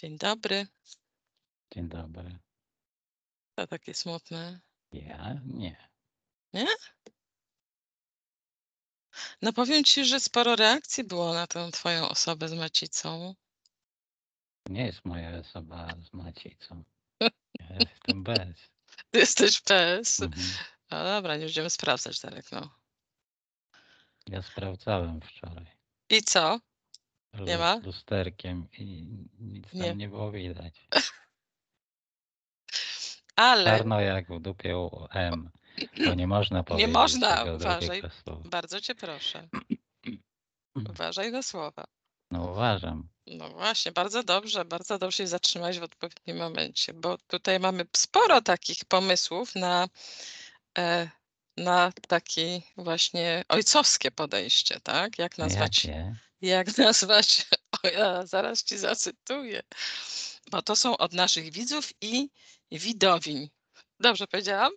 Dzień dobry. Dzień dobry. To takie smutne. Ja? Nie. Nie? No powiem ci, że sporo reakcji było na tę twoją osobę z macicą. Nie jest moja osoba z macicą. Ja jestem bez. Ty jesteś bez. Mhm. No dobra, nie będziemy sprawdzać, Darek, no. Ja sprawdzałem wczoraj. I co? Nie ma? Z lusterkiem i nic nie. tam nie było widać. Ale... Czarno jak w dupie M. To nie można powiedzieć. Nie można, uważaj. Bardzo cię proszę. Uważaj na słowa. No uważam. No właśnie, bardzo dobrze, bardzo dobrze się zatrzymać w odpowiednim momencie, bo tutaj mamy sporo takich pomysłów na, e, na takie właśnie ojcowskie podejście, tak? Jak nazwać. Jakie? jak nazwać, o ja zaraz ci zacytuję, bo to są od naszych widzów i widowiń. Dobrze powiedziałam?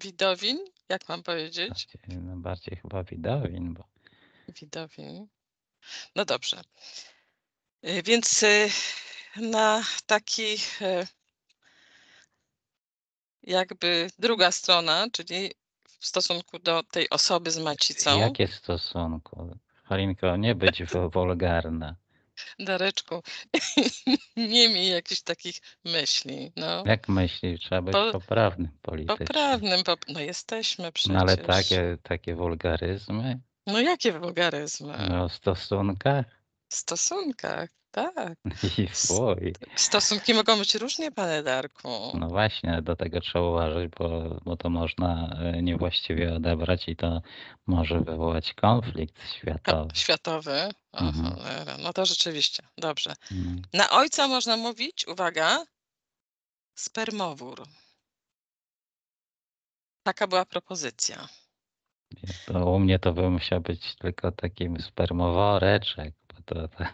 Widowiń, jak mam powiedzieć? No bardziej chyba widowiń, bo... Widowiń. No dobrze. Y, więc y, na taki y, jakby druga strona, czyli w stosunku do tej osoby z macicą. Jakie stosunku? Halinko, nie być wolgarna. Dareczku, nie miej jakichś takich myśli. No. Jak myśli? Trzeba być po, poprawnym politycznie. Poprawnym, po, no jesteśmy przecież. No ale takie, takie wulgaryzmy? No jakie wulgaryzmy? No o stosunkach. W stosunkach, tak. I S- swój. Stosunki mogą być różnie, panie Darku. No właśnie, do tego trzeba uważać, bo, bo to można e, niewłaściwie odebrać i to może wywołać konflikt światowy. Światowy. Mhm. No to rzeczywiście, dobrze. Mm. Na ojca można mówić, uwaga, spermowór. Taka była propozycja. To u mnie to by musiał być tylko takim spermoworeczek to, to,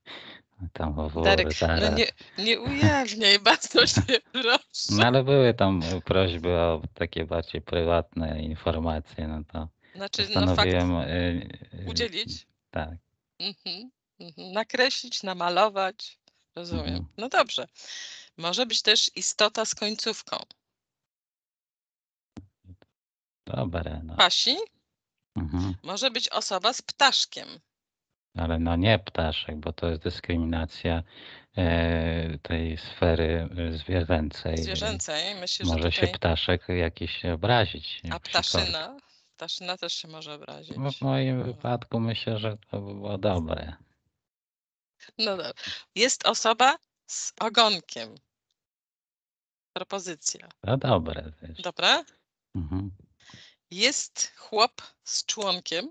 tam wowory, Darek, no nie, nie ujawniaj, bardzo się proszę. No ale były tam prośby o takie bardziej prywatne informacje, no to znaczy, postanowiłem... No fakt, y, y, udzielić? Tak. Mhm, mhm, Nakreślić, namalować, rozumiem. Mhm. No dobrze. Może być też istota z końcówką. Dobra. No. Pasi? Mhm. Może być osoba z ptaszkiem. Ale no nie ptaszek, bo to jest dyskryminacja e, tej sfery e, zwierzęcej. Zwierzęcej, myślę, że Może tutaj... się ptaszek jakiś obrazić. A ptaszyna? Ptaszyna też się może obrazić. w moim no. wypadku myślę, że to by było dobre. No dobra. Jest osoba z ogonkiem. Propozycja. No dobre. Też. Dobra? Mhm. Jest chłop z członkiem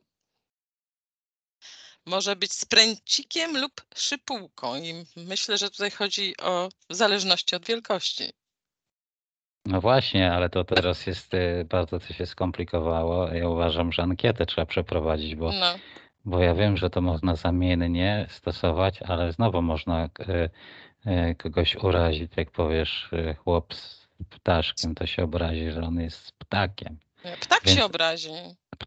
może być spręcikiem lub szypułką. I myślę, że tutaj chodzi o zależności od wielkości. No właśnie, ale to teraz jest y, bardzo to się skomplikowało. Ja uważam, że ankietę trzeba przeprowadzić, bo, no. bo ja wiem, że to można zamiennie stosować, ale znowu można y, y, kogoś urazić, jak powiesz, chłop z ptaszkiem, to się obrazi, że on jest ptakiem. Ptak Więc... się obrazi.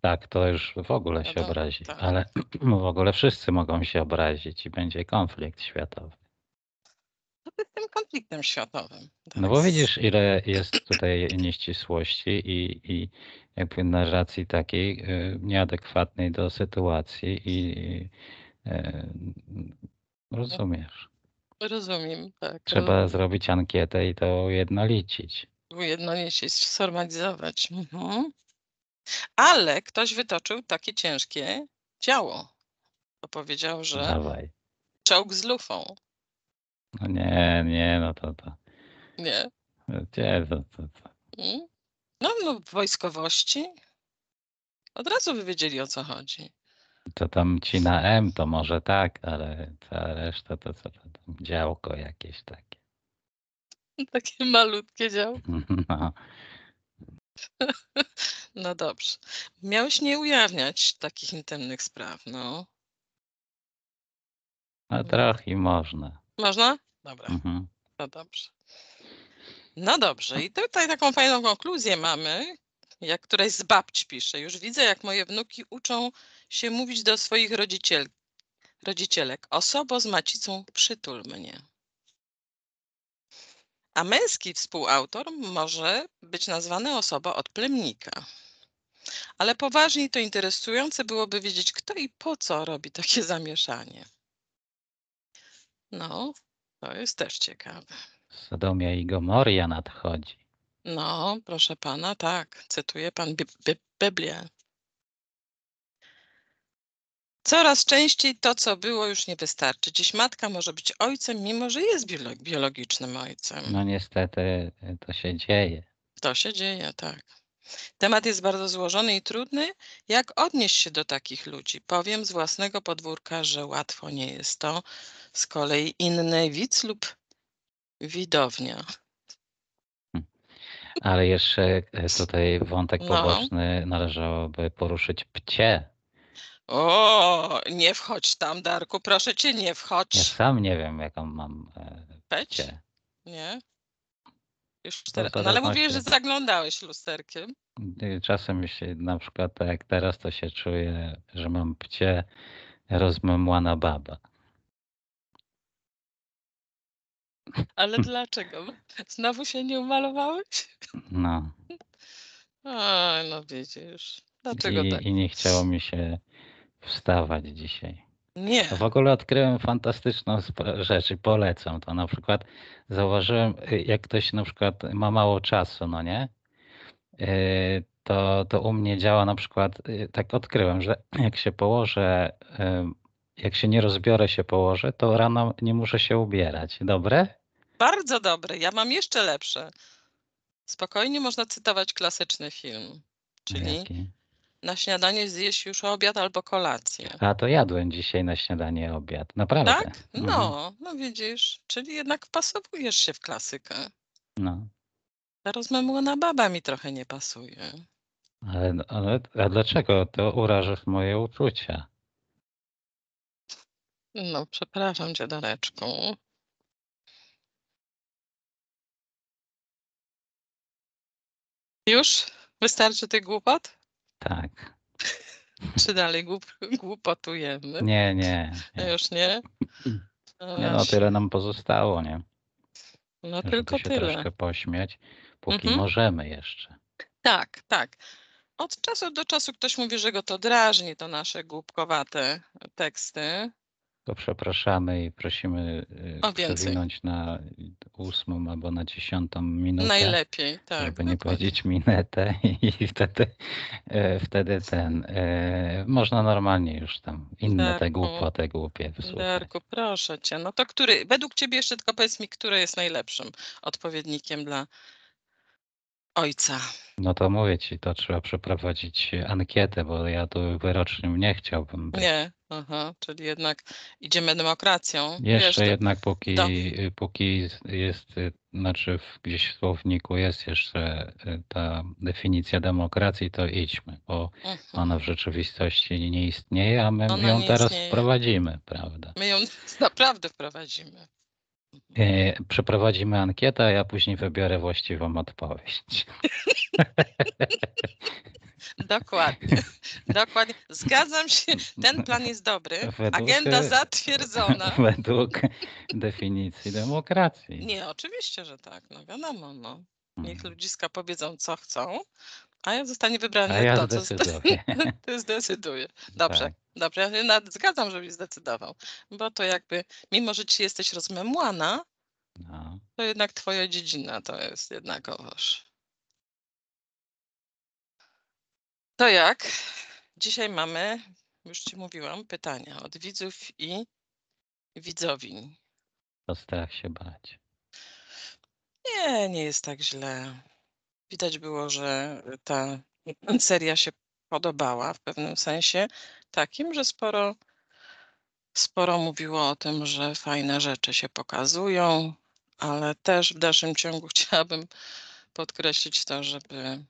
Tak, to już w ogóle się no obrazi, tak. ale w ogóle wszyscy mogą się obrazić i będzie konflikt światowy. Co ty z tym konfliktem światowym? No bo widzisz, ile jest tutaj nieścisłości i, i jakby narracji takiej y, nieadekwatnej do sytuacji i, i e, rozumiesz. Rozumiem, tak. Trzeba zrobić ankietę i to ujednolicić ujednolicić, sformalizować. Mhm. Ale ktoś wytoczył takie ciężkie działo. To powiedział, że Dawaj. czołg z lufą. No nie, nie, no to to. Nie. No gdzie to, to, to. Mm. No, no, wojskowości. Od razu by wiedzieli o co chodzi. To tam ci na M to może tak, ale cała reszta to co to tam działko jakieś takie. Takie malutkie dział No. dobrze. Miałeś nie ujawniać takich intymnych spraw, no. a mm. trochę można. Można? Dobra. Mhm. No dobrze. No dobrze. I tutaj taką fajną konkluzję mamy, jak któraś z babci pisze. Już widzę, jak moje wnuki uczą się mówić do swoich rodziciel rodzicielek. Osobo z macicą przytul mnie a męski współautor może być nazwany osoba od plemnika. Ale poważniej to interesujące byłoby wiedzieć, kto i po co robi takie zamieszanie. No, to jest też ciekawe. Sodomia i Gomoria nadchodzi. No, proszę pana, tak, cytuje pan Biblię. Coraz częściej to, co było, już nie wystarczy. Dziś matka może być ojcem, mimo że jest biologicznym ojcem. No niestety to się dzieje. To się dzieje, tak. Temat jest bardzo złożony i trudny. Jak odnieść się do takich ludzi? Powiem z własnego podwórka, że łatwo nie jest to. Z kolei inny widz lub widownia. Ale jeszcze e, tutaj wątek no. poboczny należałoby poruszyć pcie. O, nie wchodź tam, Darku, proszę cię, nie wchodź. Ja sam nie wiem, jaką mam e, peć. Cię. Nie? Już teraz. No, ale mówiłeś, że zaglądałeś lusterkiem. Y, czasem się na przykład tak jak teraz to się czuję, że mam pcie rozmemłana baba. Ale dlaczego? Znowu się nie umalowałeś? No. A, no widzisz. Dlaczego I, tak? I nie chciało mi się wstawać dzisiaj. Nie. W ogóle odkryłem fantastyczną rzecz i polecam to. Na przykład zauważyłem, y, jak ktoś na przykład ma mało czasu, no nie? Y, to, to u mnie działa na przykład, y, tak odkryłem, że jak się położę, jak się nie rozbiorę, się położę, to rano nie muszę się ubierać. Dobre? Bardzo dobre. Ja mam jeszcze lepsze. Spokojnie można cytować klasyczny film, czyli Jaki? Na śniadanie zjesz już obiad albo kolację. A to jadłem dzisiaj na śniadanie obiad, naprawdę. Tak? No, Mhm. no widzisz, czyli jednak wpasowujesz się w klasykę. No. Ta na baba mi trochę nie pasuje. Ale, no, ale a dlaczego to urażasz moje uczucia? No, przepraszam cię, Dareczku. Już? Wystarczy tych głupot? Tak. Czy dalej głup głupotujemy? Nie, nie, nie. Już nie? No, nie, no tyle nam pozostało, nie? No Żeby tylko się tyle. troszkę pośmiać, póki mhm. możemy jeszcze. Tak, tak. Od czasu do czasu ktoś mówi, że go to drażni, to nasze głupkowate teksty to przepraszamy i prosimy o y, na ósmą albo na dziesiątą minutę. Najlepiej, tak. Żeby nie powiedzieć minetę i wtedy, e, wtedy ten, e, można normalnie już tam inne Darku, te głupie, te głupie wysłuchać. Darku, proszę cię, no to który, według ciebie jeszcze tylko powiedz mi, który jest najlepszym odpowiednikiem dla ojca. No to mówię ci, to trzeba przeprowadzić ankietę, bo ja tu wyrocznym nie chciałbym być. Nie, Aha, czyli jednak idziemy demokracją. Jeszcze Wiesz, jednak póki, y, póki jest, y, znaczy gdzieś w słowniku jest jeszcze y, ta definicja demokracji, to idźmy, bo mhm. ona w rzeczywistości nie istnieje, a my ona ją teraz istnieje. wprowadzimy, prawda? My ją naprawdę wprowadzimy. E, przeprowadzimy ankietę, a ja później wybiorę właściwą odpowiedź. Dokładnie. Dokładnie. Zgadzam się. Ten plan jest dobry. Według, Agenda e, zatwierdzona. Według definicji demokracji. Nie, oczywiście, że tak. No wiadomo, no. Niech mhm. ludziska powiedzą, co chcą, a ja zostanie wybrany A ja to, co zdecyduję. ty zdecyduje. Dobrze, tak. dobrze. Ja się nawet zgadzam, żebyś zdecydował, bo to jakby, mimo że ci jesteś rozmemłana, no. to jednak twoja dziedzina to jest jednakowoż. To jak? Dzisiaj mamy, już ci mówiłam, pytania od widzów i widzowiń. Postaram się bać. Nie, nie jest tak źle. Widać było, że ta seria się podobała w pewnym sensie takim, że sporo, sporo mówiło o tym, że fajne rzeczy się pokazują, ale też w dalszym ciągu chciałabym podkreślić to, żeby.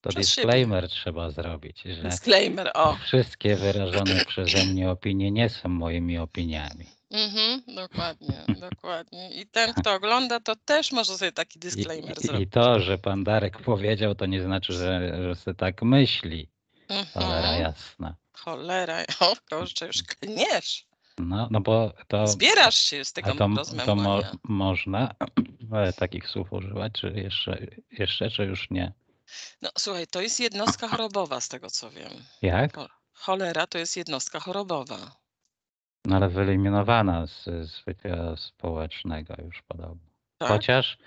To disclaimer siebie... trzeba zrobić, że disclaimer, o. wszystkie wyrażone przeze mnie opinie nie są moimi opiniami. Mhm, dokładnie, dokładnie. I ten, kto ogląda, to też może sobie taki disclaimer I, zrobić. I to, że pan Darek powiedział, to nie znaczy, że, że sobie tak myśli. Mhm. Cholera jasna. Cholera, o kurczę, już klniesz. No, no bo to... Zbierasz się z tego to, to mo można takich słów używać, czy jeszcze, jeszcze, czy już nie? No słuchaj, to jest jednostka chorobowa z tego, co wiem. Jak? Cholera to jest jednostka chorobowa no ale wyeliminowana z, z życia społecznego już podobno. Tak? Chociaż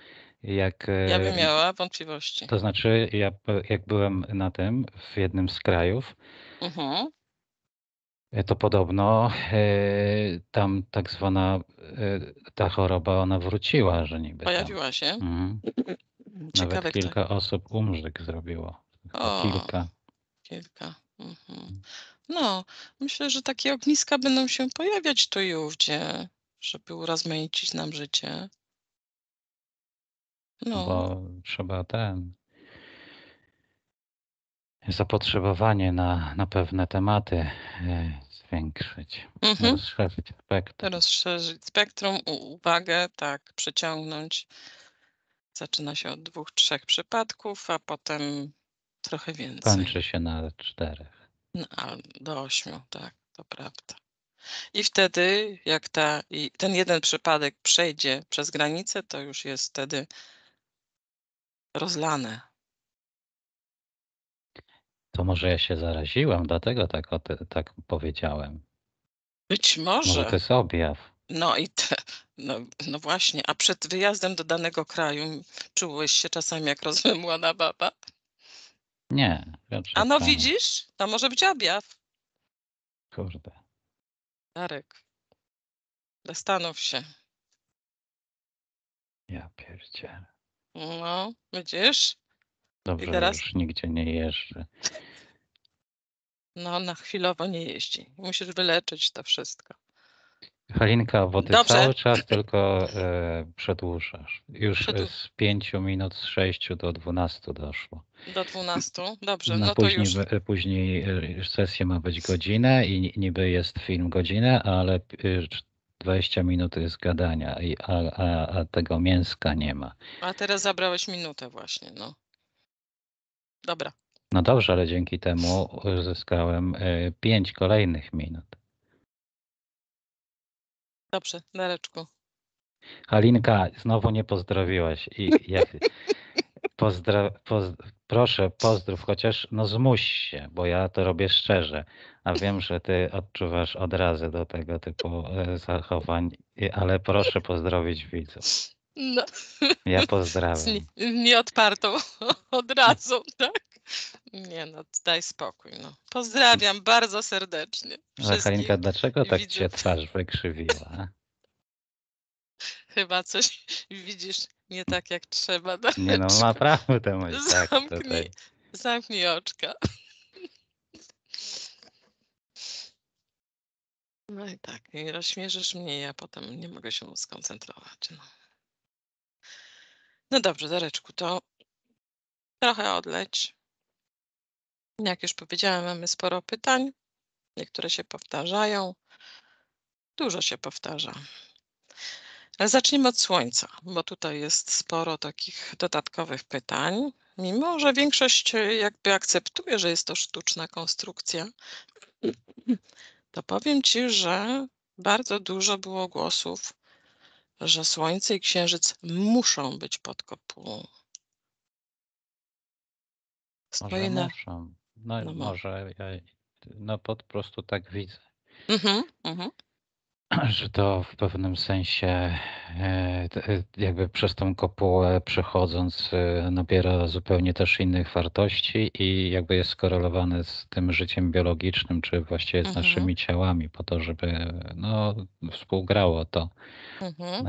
jak... E, ja bym miała wątpliwości. To znaczy, ja jak byłem na tym w jednym z krajów, mhm. E, to podobno y, tam tak zwana y, ta choroba, ona wróciła, że niby Pojawiła tam. się? Mhm. Ciekawe, Nawet kilka osób umrzyk zrobiło. O, kilka. Kilka. Mhm. mhm. No, myślę, że takie ogniska będą się pojawiać tu i ówdzie, żeby urozmaicić nam życie. No. bo trzeba ten zapotrzebowanie na, na pewne tematy e, zwiększyć, Mhm. rozszerzyć spektrum. Rozszerzyć spektrum, u- uwagę, tak, przeciągnąć. Zaczyna się od dwóch, trzech przypadków, a potem trochę więcej. Kończy się na czterech. No, do ośmiu, tak, to prawda. I wtedy, jak ta, ten jeden przypadek przejdzie przez granicę, to już jest wtedy rozlane. To może ja się zaraziłem, dlatego tak, te, tak powiedziałem. Być może. Może to jest objaw. No i te, no, no właśnie, a przed wyjazdem do danego kraju czułeś się czasami jak rozmemłana baba? Nie. A no widzisz? To może być objaw. Kurde. Darek. Zastanów się. Ja pierdzielę. No, widzisz? Dobrze, I teraz? już nigdzie nie jeżdżę. No, na chwilowo nie jeździ. Musisz wyleczyć to wszystko. Halinka, bo ty Dobrze. cały czas tylko e, przedłużasz. Już Przedłu... z 5 minut, z 6 do 12 doszło. Do 12, dobrze, no, no później, to już. później e, sesja ma być godzinę i niby jest film godzinę, ale 20 e, minut jest gadania, a, a, a tego mięska nie ma. A teraz zabrałeś minutę właśnie, no. Dobra. No dobrze, ale dzięki temu uzyskałem 5 e, kolejnych minut. Dobrze, Dareczku. Halinka, znowu nie pozdrowiłaś. I pozdra... poz... Proszę, pozdrów, chociaż no zmuś się, bo ja to robię szczerze, a wiem, że ty odczuwasz od razu do tego typu e, zachowań, ale proszę pozdrowić widzów. No. Ja pozdrawiam. Z nieodpartą od razu, tak? Nie no, daj spokój. No. Pozdrawiam bardzo serdecznie. Ale dlaczego tak widzę... cię twarz wykrzywiła? Chyba coś widzisz nie tak jak trzeba. Nie no, ma prawdę mój tak tutaj. Zamknij oczka. No i tak, i rozśmierzysz mnie, ja potem nie mogę się skoncentrować. No, no dobrze, Dareczku, to trochę odleć. Jak już powiedziałem, mamy sporo pytań. Niektóre się powtarzają. Dużo się powtarza. Ale zacznijmy od słońca, bo tutaj jest sporo takich dodatkowych pytań. Mimo, że większość e, jakby akceptuje, że jest to sztuczna konstrukcja, to powiem Ci, że bardzo dużo było głosów, że Słońce i Księżyc muszą być pod kopułą. Stoi na... muszą. No, no może ja e, no po prostu tak widzę. Mhm, mhm. że to w pewnym sensie e, e, jakby przez tą kopułę przechodząc e, nabiera zupełnie też innych wartości i jakby jest skorelowane z tym życiem biologicznym, czy właściwie z mhm. naszymi ciałami po to, żeby no, współgrało to. Mhm.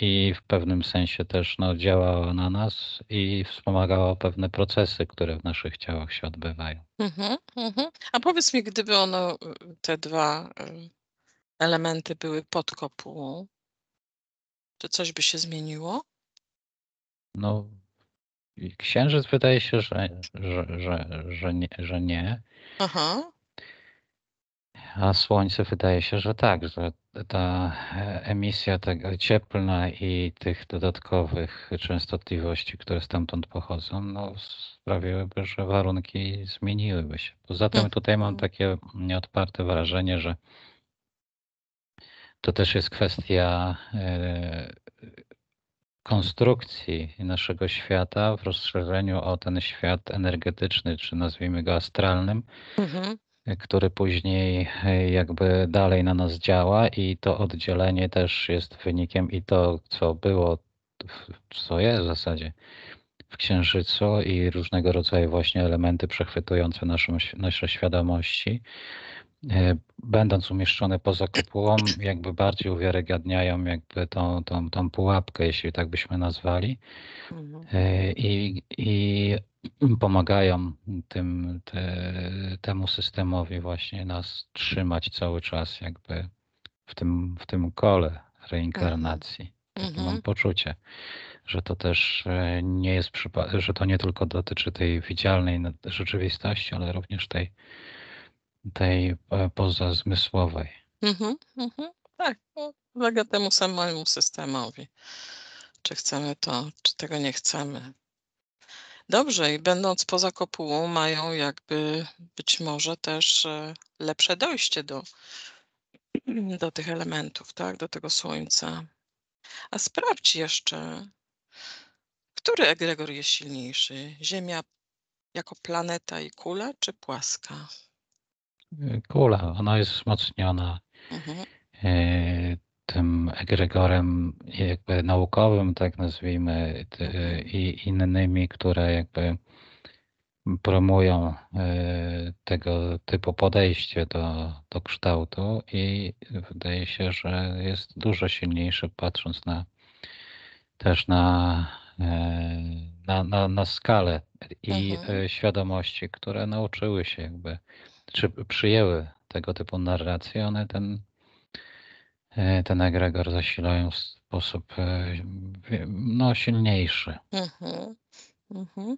I w pewnym sensie też no, działało na nas i wspomagało pewne procesy, które w naszych ciałach się odbywają. Mhm, mhm. a powiedz mi, gdyby ono, te dwa elementy były pod kopułą, czy coś by się zmieniło? No, księżyc wydaje się, że, że, że, że, nie, że nie. Aha. A słońce wydaje się, że tak, że ta emisja tego cieplna i tych dodatkowych częstotliwości, które stamtąd pochodzą, no sprawiłyby, że warunki zmieniłyby się. Poza tym mhm. tutaj mam takie nieodparte wrażenie, że to też jest kwestia e, konstrukcji naszego świata w rozszerzeniu o ten świat energetyczny, czy nazwijmy go astralnym, mhm. który później e, jakby dalej na nas działa i to oddzielenie też jest wynikiem i to, co było, co jest w zasadzie w Księżycu i różnego rodzaju właśnie elementy przechwytujące naszą, nasze świadomości E, będąc umieszczone poza kopułą, jakby bardziej uwiarygadniają jakby tą, tą, tą pułapkę, jeśli tak byśmy nazwali. Mhm. E, I, i pomagają tym, te, temu systemowi właśnie nas trzymać cały czas jakby w tym, w tym kole reinkarnacji. Mhm. Mam mhm. poczucie, że to też e, nie jest przypadek, że to nie tylko dotyczy tej widzialnej rzeczywistości, ale również tej tej e, pozazmysłowej. Mhm, mhm. Tak, ulega no, temu samemu systemowi. Czy chcemy to, czy tego nie chcemy. Dobrze, i będąc poza kopułą, mają jakby być może też e, lepsze dojście do, do tych elementów, tak, do tego słońca. A sprawdź jeszcze, który egregor jest silniejszy? Ziemia jako planeta i kula, czy płaska? kula, ona jest wzmocniona mhm. E, tym egregorem jakby naukowym, tak nazwijmy, e, mhm. i innymi, które jakby promują e, tego typu podejście do, do kształtu i wydaje się, że jest dużo silniejszy patrząc na też na, na, na, na skalę i mhm. świadomości, które nauczyły się jakby czy przyjęły tego typu narracje, one ten, e, ten egregor zasilają w sposób e, no, silniejszy. Mhm. Mhm.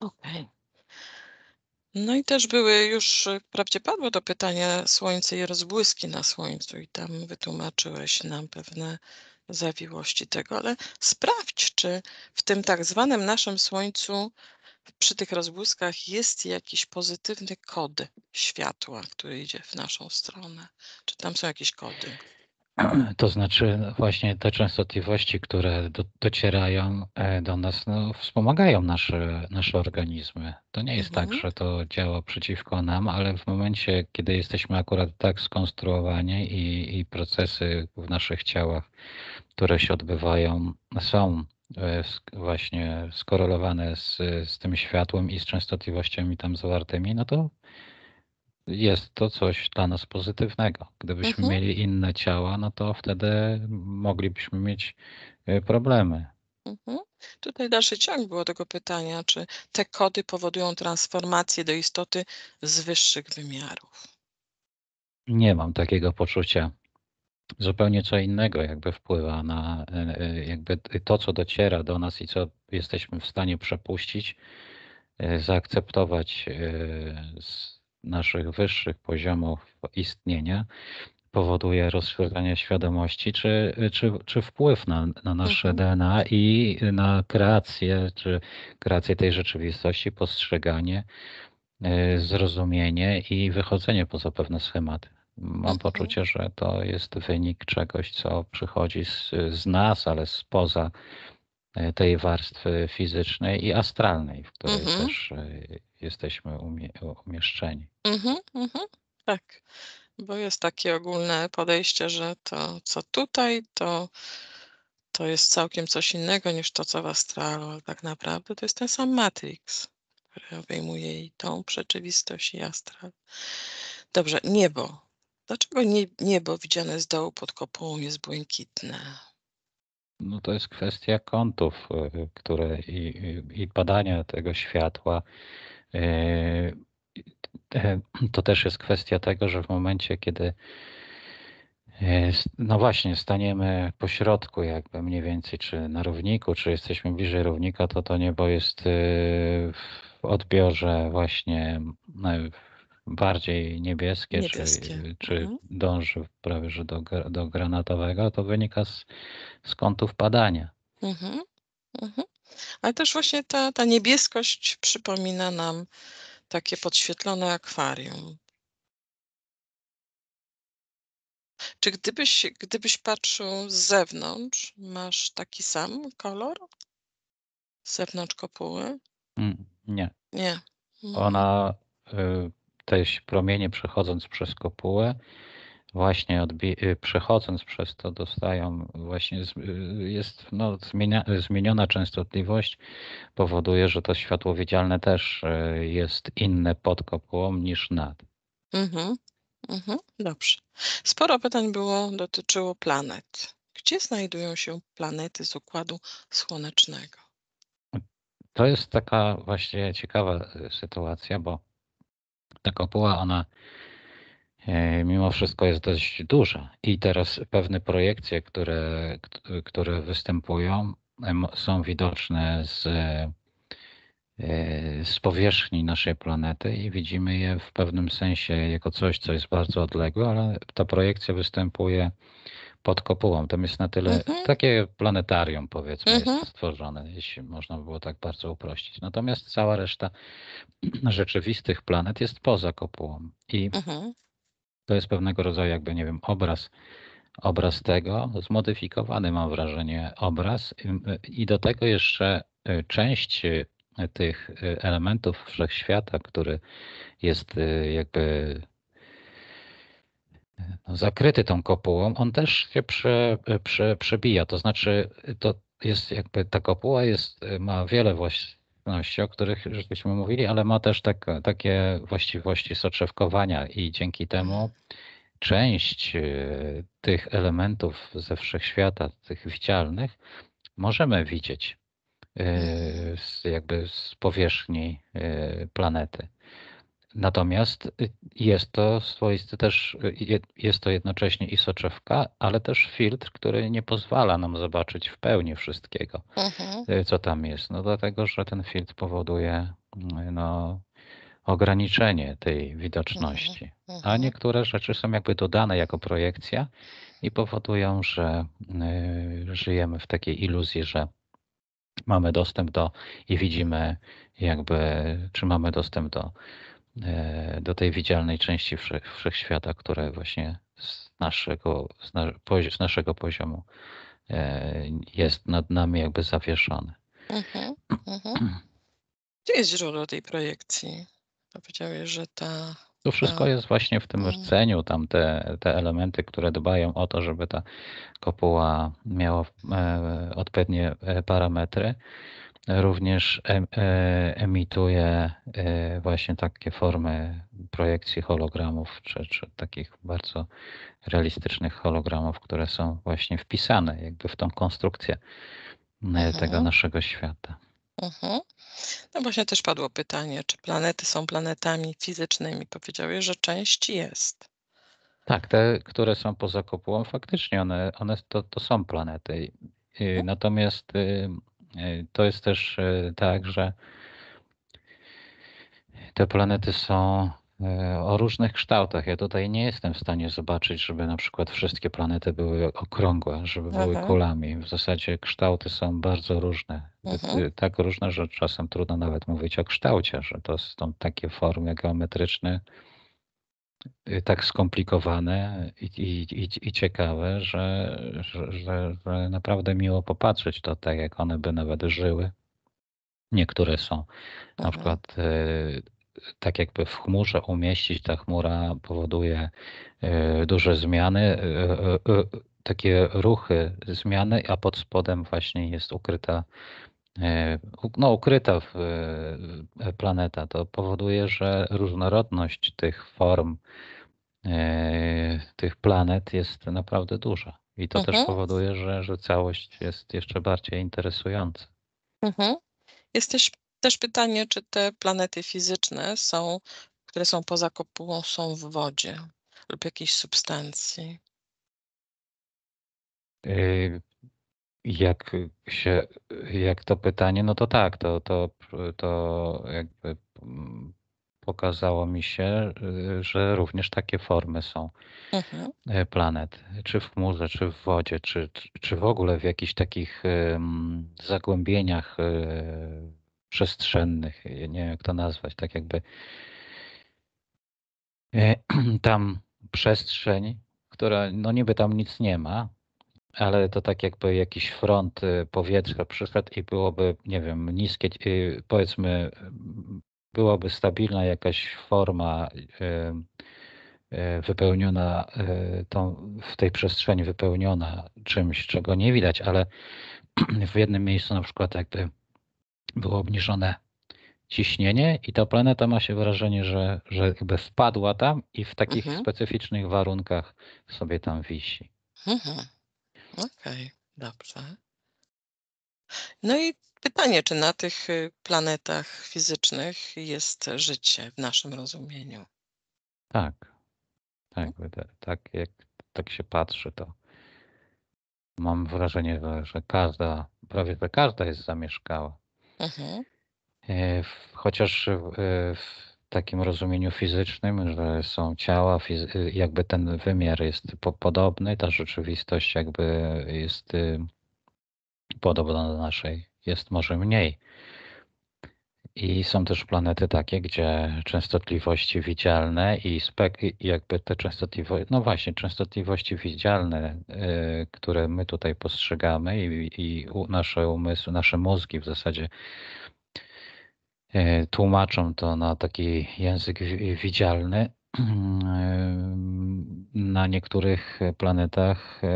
Okej. Okay. No i też były już, wprawdzie padło to pytanie słońce i rozbłyski na słońcu i tam wytłumaczyłeś nam pewne zawiłości tego, ale sprawdź, czy w tym tak zwanym naszym słońcu przy tych rozbłyskach jest jakiś pozytywny kod światła, który idzie w naszą stronę? Czy tam są jakieś kody? To znaczy właśnie te częstotliwości, które do, docierają e, do nas, no, wspomagają nasze, nasze organizmy. To nie jest tak, mhm. tak, że to działa przeciwko nam, ale w momencie, kiedy jesteśmy akurat tak skonstruowani i, i procesy w naszych ciałach, które się odbywają, są E, właśnie skorelowane z, z tym światłem i z częstotliwościami tam zawartymi, no to jest to coś dla nas pozytywnego. Gdybyśmy mhm. mieli inne ciała, no to wtedy moglibyśmy mieć e, problemy. Mhm. Tutaj dalszy ciąg było tego pytania, czy te kody powodują transformację do istoty z wyższych wymiarów? Nie mam takiego poczucia zupełnie co innego jakby wpływa na e, e, jakby to, co dociera do nas i co jesteśmy w stanie przepuścić, e, zaakceptować z naszych wyższych poziomów istnienia, powoduje rozszerzenie świadomości, czy, czy, czy wpływ na, na nasze mhm. DNA i na kreację, czy kreację tej rzeczywistości, postrzeganie, zrozumienie i wychodzenie poza pewne schematy. Mam poczucie, że to jest wynik czegoś, co przychodzi z, z nas, ale spoza e, tej warstwy fizycznej i astralnej, w której mhm. też e, jesteśmy umie umieszczeni. Mhm, mhm. Tak, bo jest takie ogólne podejście, że to, co tutaj, to, to jest całkiem coś innego niż to, co w astralu, ale tak naprawdę to jest ten sam Matrix, który obejmuje i tą rzeczywistość, i astral. Dobrze, niebo. Dlaczego niebo widziane z dołu pod kopułą jest błękitne? No to jest kwestia kątów, e, które i, i badania tego światła. E, e, to też jest kwestia tego, że w momencie, kiedy no właśnie, staniemy po środku, jakby mniej więcej, czy na równiku, czy jesteśmy bliżej równika, to to niebo jest w odbiorze właśnie bardziej niebieskie, niebieskie. czy, czy mhm. dąży prawie że do, do granatowego, to wynika z, z kątów padania. Mhm. Mhm. Ale też właśnie ta, ta niebieskość przypomina nam takie podświetlone akwarium. Czy gdybyś, gdybyś patrzył z zewnątrz, masz taki sam kolor? Z zewnątrz kopuły? Mm, nie. Nie. Mm. Ona y, Jesteś promienie przechodząc przez kopułę, właśnie y, przechodząc przez to dostają, właśnie y, jest no, zmienia, zmieniona częstotliwość, powoduje, że to światło widzialne też y, jest inne pod kopułą niż nad. Mhm. Mhm, dobrze. Sporo pytań było dotyczyło planet. Gdzie znajdują się planety z układu słonecznego? To jest taka właśnie ciekawa sytuacja, bo ta kopuła, ona e, mimo wszystko jest dość duża. I teraz pewne projekcje, które, które występują, są widoczne z, e, z powierzchni naszej planety i widzimy je w pewnym sensie jako coś, co jest bardzo odległe, ale ta projekcja występuje pod kopułą. Tam jest na tyle, mhm. takie planetarium powiedzmy jest mhm. stworzone, jeśli można by było tak bardzo uprościć. Natomiast cała reszta rzeczywistych planet jest poza kopułą. I mhm. to jest pewnego rodzaju jakby, nie wiem, obraz obraz tego, zmodyfikowany mam wrażenie obraz y, i do tego jeszcze y, część y, tych elementów wszechświata, który jest jakby no, zakryty tą kopułą, on też się prze, e, prze, przebija. To znaczy, to jest jakby ta kopuła jest, e, ma wiele właściwości, o których już byśmy mówili, ale ma też tak, takie właściwości soczewkowania i dzięki temu część e, tych elementów ze wszechświata, tych widzialnych, możemy widzieć z, jakby z powierzchni planety. Natomiast y, jest to swoisty też, y, jest to jednocześnie i soczewka, ale też filtr, który nie pozwala nam zobaczyć w pełni wszystkiego, mhm. Y, co tam jest. No dlatego, że ten filtr powoduje no, ograniczenie tej widoczności. Mhm. A mhm. niektóre rzeczy są jakby dodane jako projekcja i powodują, że żyjemy w takiej iluzji, że mamy dostęp do i widzimy jakby, czy mamy dostęp do E, do tej widzialnej części wszechświata, która właśnie z naszego, z, na, z naszego poziomu e, jest nad nami jakby zawieszone. Mhm, mhm. Gdzie jest źródło tej projekcji? Powiedziałeś, że ta to wszystko jest właśnie w tym mm. rdzeniu, tam te, te elementy, które dbają o to, żeby ta kopuła miała e, odpowiednie parametry również e, emituje e, właśnie takie formy projekcji hologramów, czy, czy takich bardzo realistycznych hologramów, które są właśnie wpisane jakby w tą konstrukcję e, mhm. tego naszego świata. Mhm. No właśnie też padło pytanie, czy planety są planetami fizycznymi? Powiedziałeś, że część jest. Tak, te, które są poza kopułą, faktycznie one, one to, to są planety. Mhm. Natomiast E, to jest też e, tak, że te planety są e, o różnych kształtach. Ja tutaj nie jestem w stanie zobaczyć, żeby na przykład wszystkie planety były okrągłe, żeby Aha. były kulami. W zasadzie kształty są bardzo różne. Aha. Mhm. Tak różne, że czasem trudno nawet mówić o kształcie, że to są takie formy geometryczne, Y, tak skomplikowane i, i, i, ciekawe, że, że, że, naprawdę miło popatrzeć to tak, jak one by nawet żyły. Niektóre są. Na Aha. przykład y, tak jakby w chmurze umieścić, ta chmura powoduje y, duże zmiany, takie ruchy, zmiany, a pod spodem właśnie jest ukryta E, no, ukryta w, e, e, planeta. To powoduje, że różnorodność tych form, tych planet jest naprawdę duża. I to mhm. też powoduje, że, że całość jest jeszcze bardziej interesująca. Mhm. Jest też, też pytanie, czy te planety fizyczne są, które są poza kopułą, są w wodzie lub jakiejś substancji? Jak się, jak to pytanie, no to tak, to, to, to jakby mm, pokazało mi się, y, że również takie formy są mhm. E, planet, czy w chmurze, czy w wodzie, czy, czy w ogóle w jakichś takich zagłębieniach y, przestrzennych, nie wiem jak to nazwać, tak jakby e, tam przestrzeń, która no niby tam nic nie ma, ale to tak jakby jakiś front y, powietrza przyszedł i byłoby, nie wiem, niskie, y, powiedzmy, byłaby stabilna jakaś forma y, wypełniona tą, w tej przestrzeni wypełniona czymś, czego nie widać, ale w jednym miejscu na przykład jakby było obniżone ciśnienie i ta planeta ma się wrażenie, że, że jakby spadła tam i w takich mhm. specyficznych warunkach sobie tam wisi. Mhm. Okej, dobrze. No i pytanie, czy na tych y, planetach fizycznych jest życie w naszym rozumieniu? Tak, tak, mhm. tak jak tak się patrzy, to mam wrażenie, że- każda, prawie że każda jest zamieszkała. Mhm. E, chociaż w e, takim rozumieniu fizycznym, że są ciała, y, jakby ten wymiar jest podobny, ta rzeczywistość jakby jest y, podobna do naszej, jest może mniej. I są też planety takie, gdzie częstotliwości widzialne i spek jakby te częstotliwości, no właśnie, częstotliwości widzialne, y, które my tutaj postrzegamy i, i nasze umysły, nasze mózgi w zasadzie E, tłumaczą to na taki język widzialny. E, na niektórych planetach e,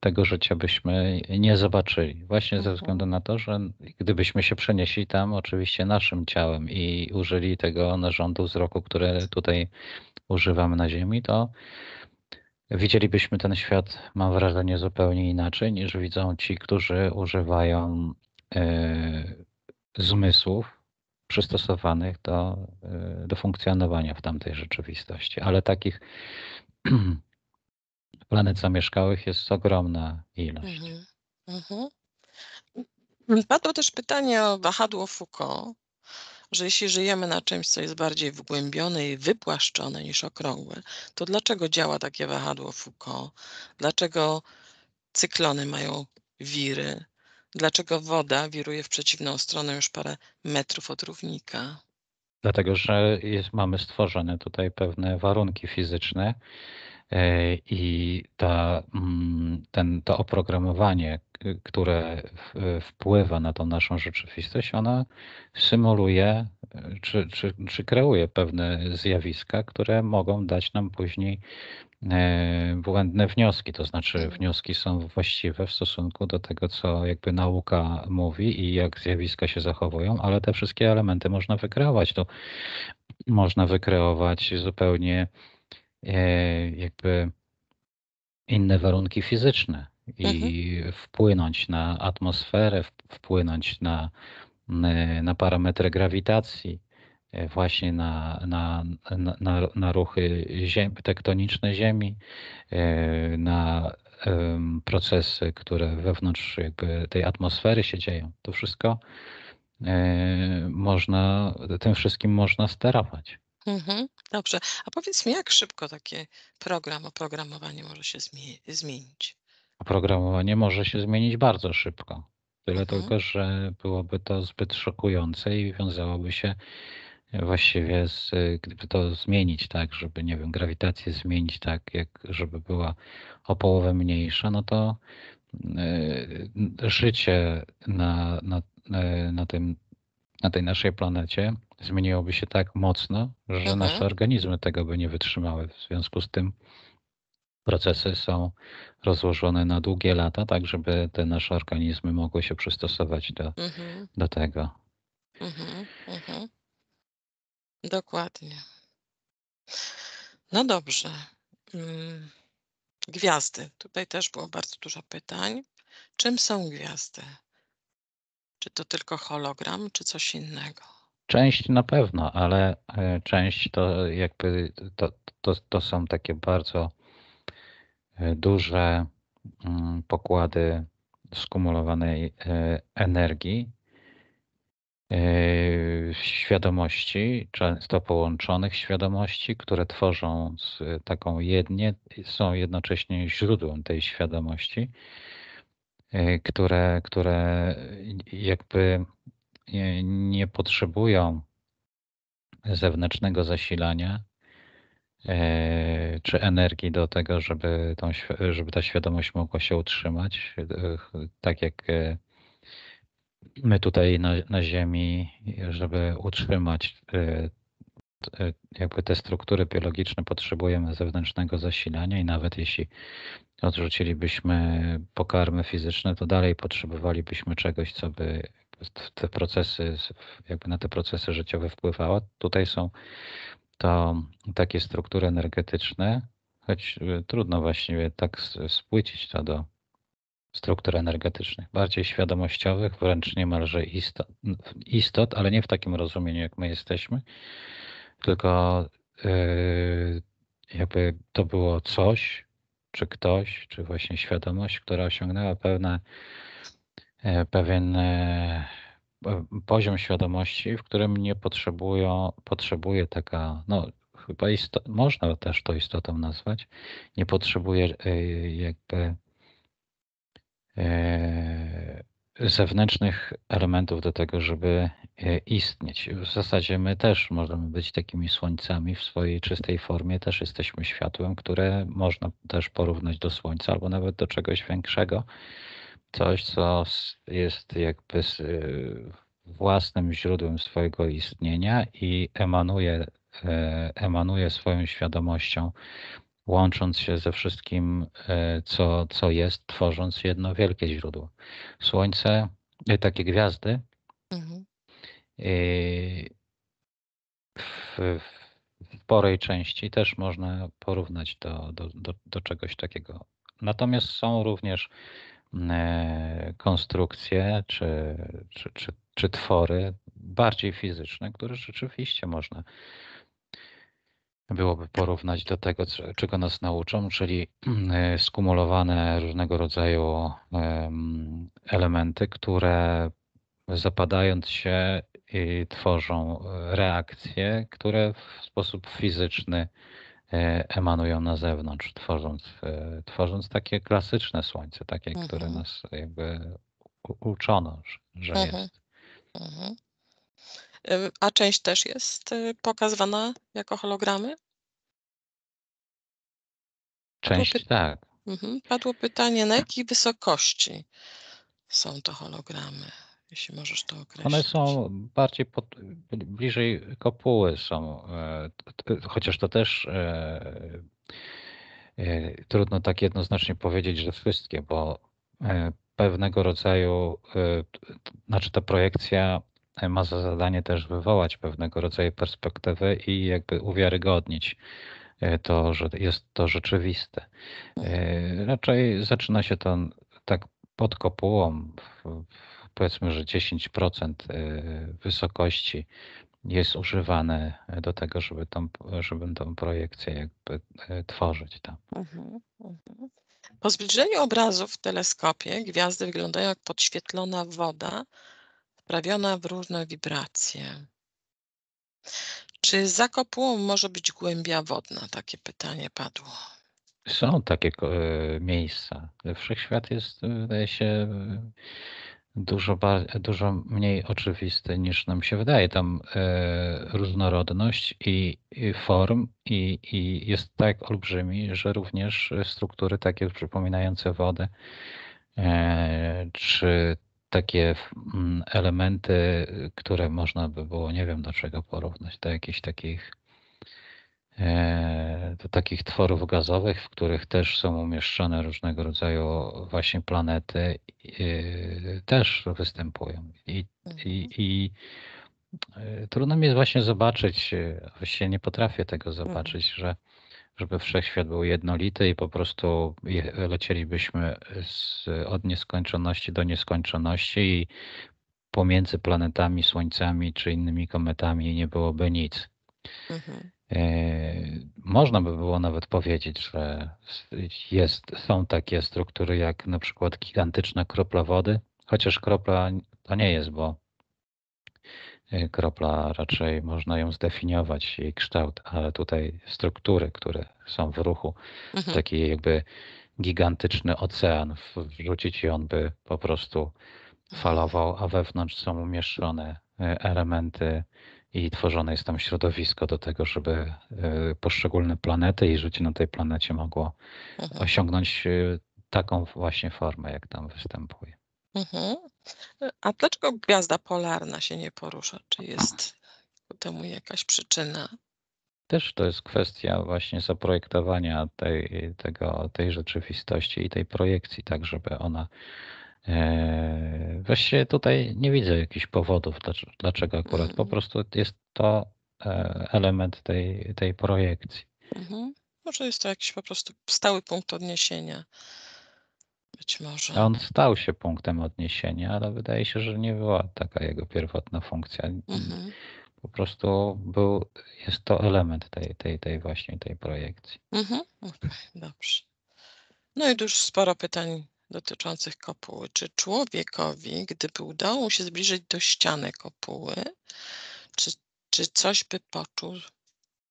tego życia byśmy nie zobaczyli, właśnie ze mhm. względu na to, że gdybyśmy się przenieśli tam, oczywiście naszym ciałem i użyli tego narządu wzroku, które tutaj używamy na Ziemi, to widzielibyśmy ten świat, mam wrażenie, zupełnie inaczej niż widzą ci, którzy używają zmysłów, przystosowanych do, y, do funkcjonowania w tamtej rzeczywistości. Ale takich planet zamieszkałych jest ogromna ilość. Mhm. Mhm. Padło też pytanie o wahadło Foucault, że jeśli żyjemy na czymś, co jest bardziej wgłębione i wypłaszczone niż okrągłe, to dlaczego działa takie wahadło Foucault? Dlaczego cyklony mają wiry? Dlaczego woda wiruje w przeciwną stronę już parę metrów od równika? Dlatego, że jest, mamy stworzone tutaj pewne warunki fizyczne, i ta, mm, ten, to oprogramowanie, y, które wpływa na tą naszą rzeczywistość, ona symuluje y, czy, czy, czy kreuje pewne zjawiska, które mogą dać nam później e, błędne wnioski, to znaczy mhm. wnioski są właściwe w stosunku do tego, co jakby nauka mówi i jak zjawiska się zachowują, ale te wszystkie elementy można wykreować. To można wykreować zupełnie E, jakby inne warunki fizyczne i mhm. wpłynąć na atmosferę, wpłynąć na, na parametry grawitacji, e, właśnie na, na, na, na ruchy ziemi, tektoniczne Ziemi, e, na procesy, które wewnątrz jakby tej atmosfery się dzieją. To wszystko można, tym wszystkim można sterować. Mhm, dobrze. A powiedz mi, jak szybko taki program, oprogramowanie może się zmienić? Oprogramowanie może się zmienić bardzo szybko. Tyle Mhm. tylko, że byłoby to zbyt szokujące i wiązałoby się właściwie z, gdyby to zmienić tak, żeby, nie wiem, grawitację zmienić tak, jak żeby była o połowę mniejsza, no to e, e, życie na, na, e, na tym, na tej naszej planecie zmieniłoby się tak mocno, że mhm. nasze organizmy tego by nie wytrzymały. W związku z tym procesy są rozłożone na długie lata, tak żeby te nasze organizmy mogły się przystosować do, mhm. do tego. Mhm, mhm. Dokładnie. No dobrze. Mm, gwiazdy. Tutaj też było bardzo dużo pytań. Czym są gwiazdy? Czy to tylko hologram, czy coś innego? Część na pewno, ale e, część to jakby to, to, to są takie bardzo e, duże mm, pokłady skumulowanej e, energii, świadomości, często połączonych świadomości, które tworzą taką jednię, są jednocześnie źródłem tej świadomości, które, które jakby nie potrzebują zewnętrznego zasilania e, czy energii do tego, żeby, tą, żeby ta świadomość mogła się utrzymać. Tak jak e, my tutaj na, na Ziemi, żeby utrzymać e, jakby te struktury biologiczne potrzebujemy zewnętrznego zasilania i nawet jeśli odrzucilibyśmy pokarmy fizyczne, to dalej potrzebowalibyśmy czegoś, co by te procesy, jakby na te procesy życiowe wpływała. Tutaj są to takie struktury energetyczne, choć e, trudno właściwie tak spłycić to do struktur energetycznych, bardziej świadomościowych, wręcz niemalże istot, istot ale nie w takim rozumieniu, jak my jesteśmy, tylko e, jakby to było coś, czy ktoś, czy właśnie świadomość, która osiągnęła pewne E, pewien e, poziom świadomości, w którym nie potrzebują, potrzebuje taka, no chyba isto- można też to istotą nazwać, nie potrzebuje e, jakby zewnętrznych elementów do tego, żeby istnieć. W zasadzie my też możemy być takimi słońcami w swojej czystej formie, też jesteśmy światłem, które można też porównać do słońca albo nawet do czegoś większego coś, co jest jakby z, y, własnym źródłem swojego istnienia i emanuje, e, emanuje swoją świadomością, łącząc się ze wszystkim, e, co, co jest, tworząc jedno wielkie źródło. Słońce, y, takie gwiazdy. Mhm. Y, w, w sporej części też można porównać do, do, do, do czegoś takiego. Natomiast są również E, konstrukcje czy, czy, czy, czy twory bardziej fizyczne, które rzeczywiście można byłoby porównać do tego, czego nas nauczą, czyli e, skumulowane różnego rodzaju elementy, które zapadając się tworzą e, reakcje, które w sposób fizyczny E, emanują na zewnątrz, tworząc, e, tworząc takie klasyczne słońce, takie, mhm. które nas jakby uczono, że mhm. jest. Mhm. E, a część też jest pokazywana jako hologramy? Część py... tak. Mhm. Padło pytanie, na jakiej wysokości są to hologramy? jeśli możesz to określić. One są bardziej pod, bliżej kopuły są, e, chociaż to też e, e, trudno tak jednoznacznie powiedzieć, że wszystkie, bo pewnego rodzaju, znaczy ta projekcja ma za zadanie też wywołać pewnego rodzaju perspektywę i jakby uwiarygodnić to, że jest to rzeczywiste. Tak. Raczej zaczyna się to tak pod kopułą, w, powiedzmy, że 10% y, wysokości jest używane do tego, żeby tą, żeby tą projekcję jakby y, tworzyć tam. Mhm, mhm. Po zbliżeniu obrazu w teleskopie gwiazdy wyglądają jak podświetlona woda wprawiona w różne wibracje. Czy za kopułą może być głębia wodna? Takie pytanie padło. Są takie y, miejsca. Wszechświat jest, wydaje się, dużo, dużo mniej oczywisty niż nam się wydaje. Tam e, różnorodność i, i form i, i, jest tak olbrzymi, że również struktury takie przypominające wodę e, czy takie mm, elementy, które można by było, nie wiem do czego porównać, do jakichś takich E, do takich tworów gazowych, w których też są umieszczone różnego rodzaju właśnie planety, e, też występują. I, i, mhm. i e, trudno mi jest właśnie zobaczyć, właściwie nie potrafię tego mhm. zobaczyć, mhm. że żeby wszechświat był jednolity i po prostu lecielibyśmy z, od nieskończoności do nieskończoności i pomiędzy planetami, słońcami czy innymi kometami nie byłoby nic. Mhm. Yy, można by było nawet powiedzieć, że jest, są takie struktury jak na przykład gigantyczna kropla wody. chociaż kropla to nie jest, bo yy, kropla raczej można ją zdefiniować, jej kształt, ale tutaj struktury, które są w ruchu, mhm. taki jakby gigantyczny ocean, wrzucić i on by po prostu mhm. falował, a wewnątrz są umieszczone yy, elementy i tworzone jest tam środowisko do tego, żeby e, poszczególne planety i życie na tej planecie mogło mhm. osiągnąć e, taką właśnie formę, jak tam występuje. Mhm. A dlaczego gwiazda polarna się nie porusza? Czy jest temu jakaś przyczyna? Też to jest kwestia właśnie zaprojektowania tej, tego, tej rzeczywistości i tej projekcji, tak żeby ona Eee, właściwie tutaj nie widzę jakichś powodów, dlaczego akurat. Po mhm. prostu jest to e, element tej, tej projekcji. Mhm. Może jest to jakiś po prostu stały punkt odniesienia. Być może. On stał się punktem odniesienia, ale wydaje się, że nie była taka jego pierwotna funkcja. Mhm. Po prostu był, jest to element tej, tej, tej właśnie tej projekcji. Mhm. Okej, okay, dobrze. No i tu już sporo pytań dotyczących kopuły. Czy człowiekowi, gdyby udało mu się zbliżyć do ściany kopuły, czy, czy coś by poczuł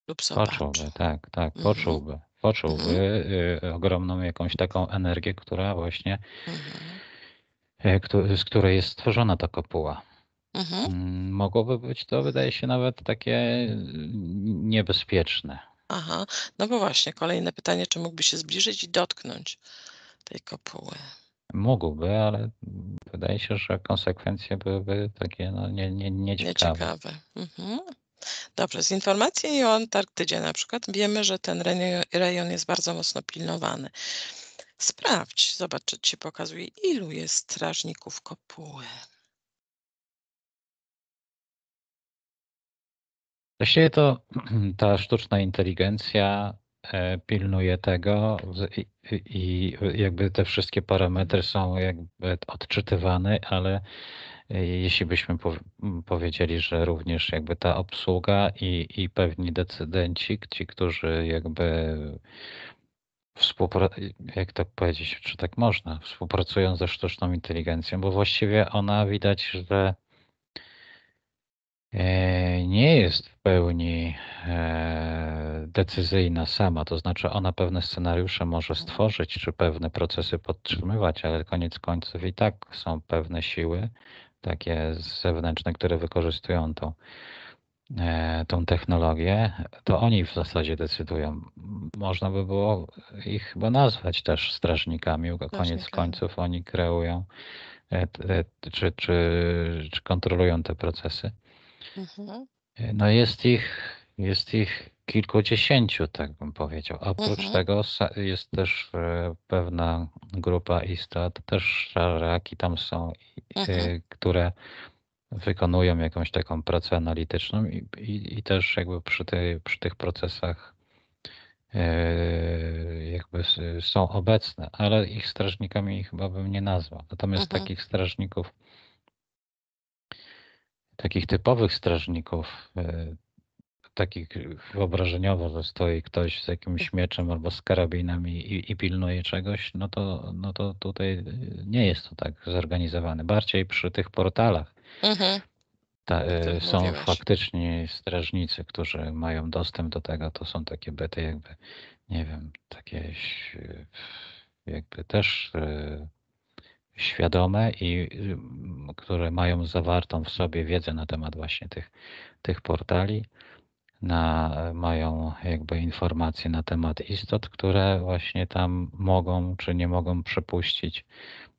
lub zobaczył? Poczułby, tak, tak, mhm. poczułby. Poczułby mhm. Y, y, ogromną jakąś taką energię, która właśnie, mhm. Y, z której jest stworzona ta kopuła. Mhm. Mm, mogłoby być to, wydaje się, nawet takie niebezpieczne. Aha, no bo właśnie, kolejne pytanie, czy mógłby się zbliżyć i dotknąć? tej kopuły. Mógłby, ale wydaje się, że konsekwencje byłyby takie no, nie, nie, nieciekawe. nieciekawe. Mhm. Dobrze, z informacji o Antarktydzie na przykład wiemy, że ten rejon jest bardzo mocno pilnowany. Sprawdź, zobacz, czy ci pokazuje, ilu jest strażników kopuły. Właściwie to ta sztuczna inteligencja E, pilnuje tego i, i, jakby te wszystkie parametry są jakby odczytywane, ale e, jeśli byśmy powiedzieli, że również jakby ta obsługa i, i pewni decydenci, ci, którzy jakby współpracują, jak tak powiedzieć, czy tak można, współpracują ze sztuczną inteligencją, bo właściwie ona widać, że Eee, nie jest w pełni eee, decyzyjna sama, to znaczy ona pewne scenariusze może stworzyć, czy pewne procesy podtrzymywać, ale koniec końców i tak są pewne siły, takie zewnętrzne, które wykorzystują tą, eee, tą technologię, to oni w zasadzie decydują. Można by było ich chyba nazwać też strażnikami, koniec końców oni kreują czy, czy, czy kontrolują te procesy. Mhm. No jest ich, jest ich kilkudziesięciu, tak bym powiedział. A oprócz mhm. tego jest też e, pewna grupa istot, też szaraki tam są, e, mhm. które wykonują jakąś taką pracę analityczną i, i, i też jakby przy, ty, przy tych procesach e, jakby są obecne, ale ich strażnikami chyba bym nie nazwał. Natomiast mhm. takich strażników takich typowych strażników, e, takich wyobrażeniowo, że stoi ktoś z jakimś tak. mieczem albo z karabinami i, i, pilnuje czegoś, no to, no to tutaj e, nie jest to tak zorganizowane. Bardziej przy tych portalach mhm. ta, y, są mówiłeś. faktyczni strażnicy, którzy mają dostęp do tego, to są takie bety jakby, nie wiem, takie jakby też... Y, świadome i y, które mają zawartą w sobie wiedzę na temat właśnie tych, tych portali, na, mają jakby informacje na temat istot, które właśnie tam mogą czy nie mogą przepuścić.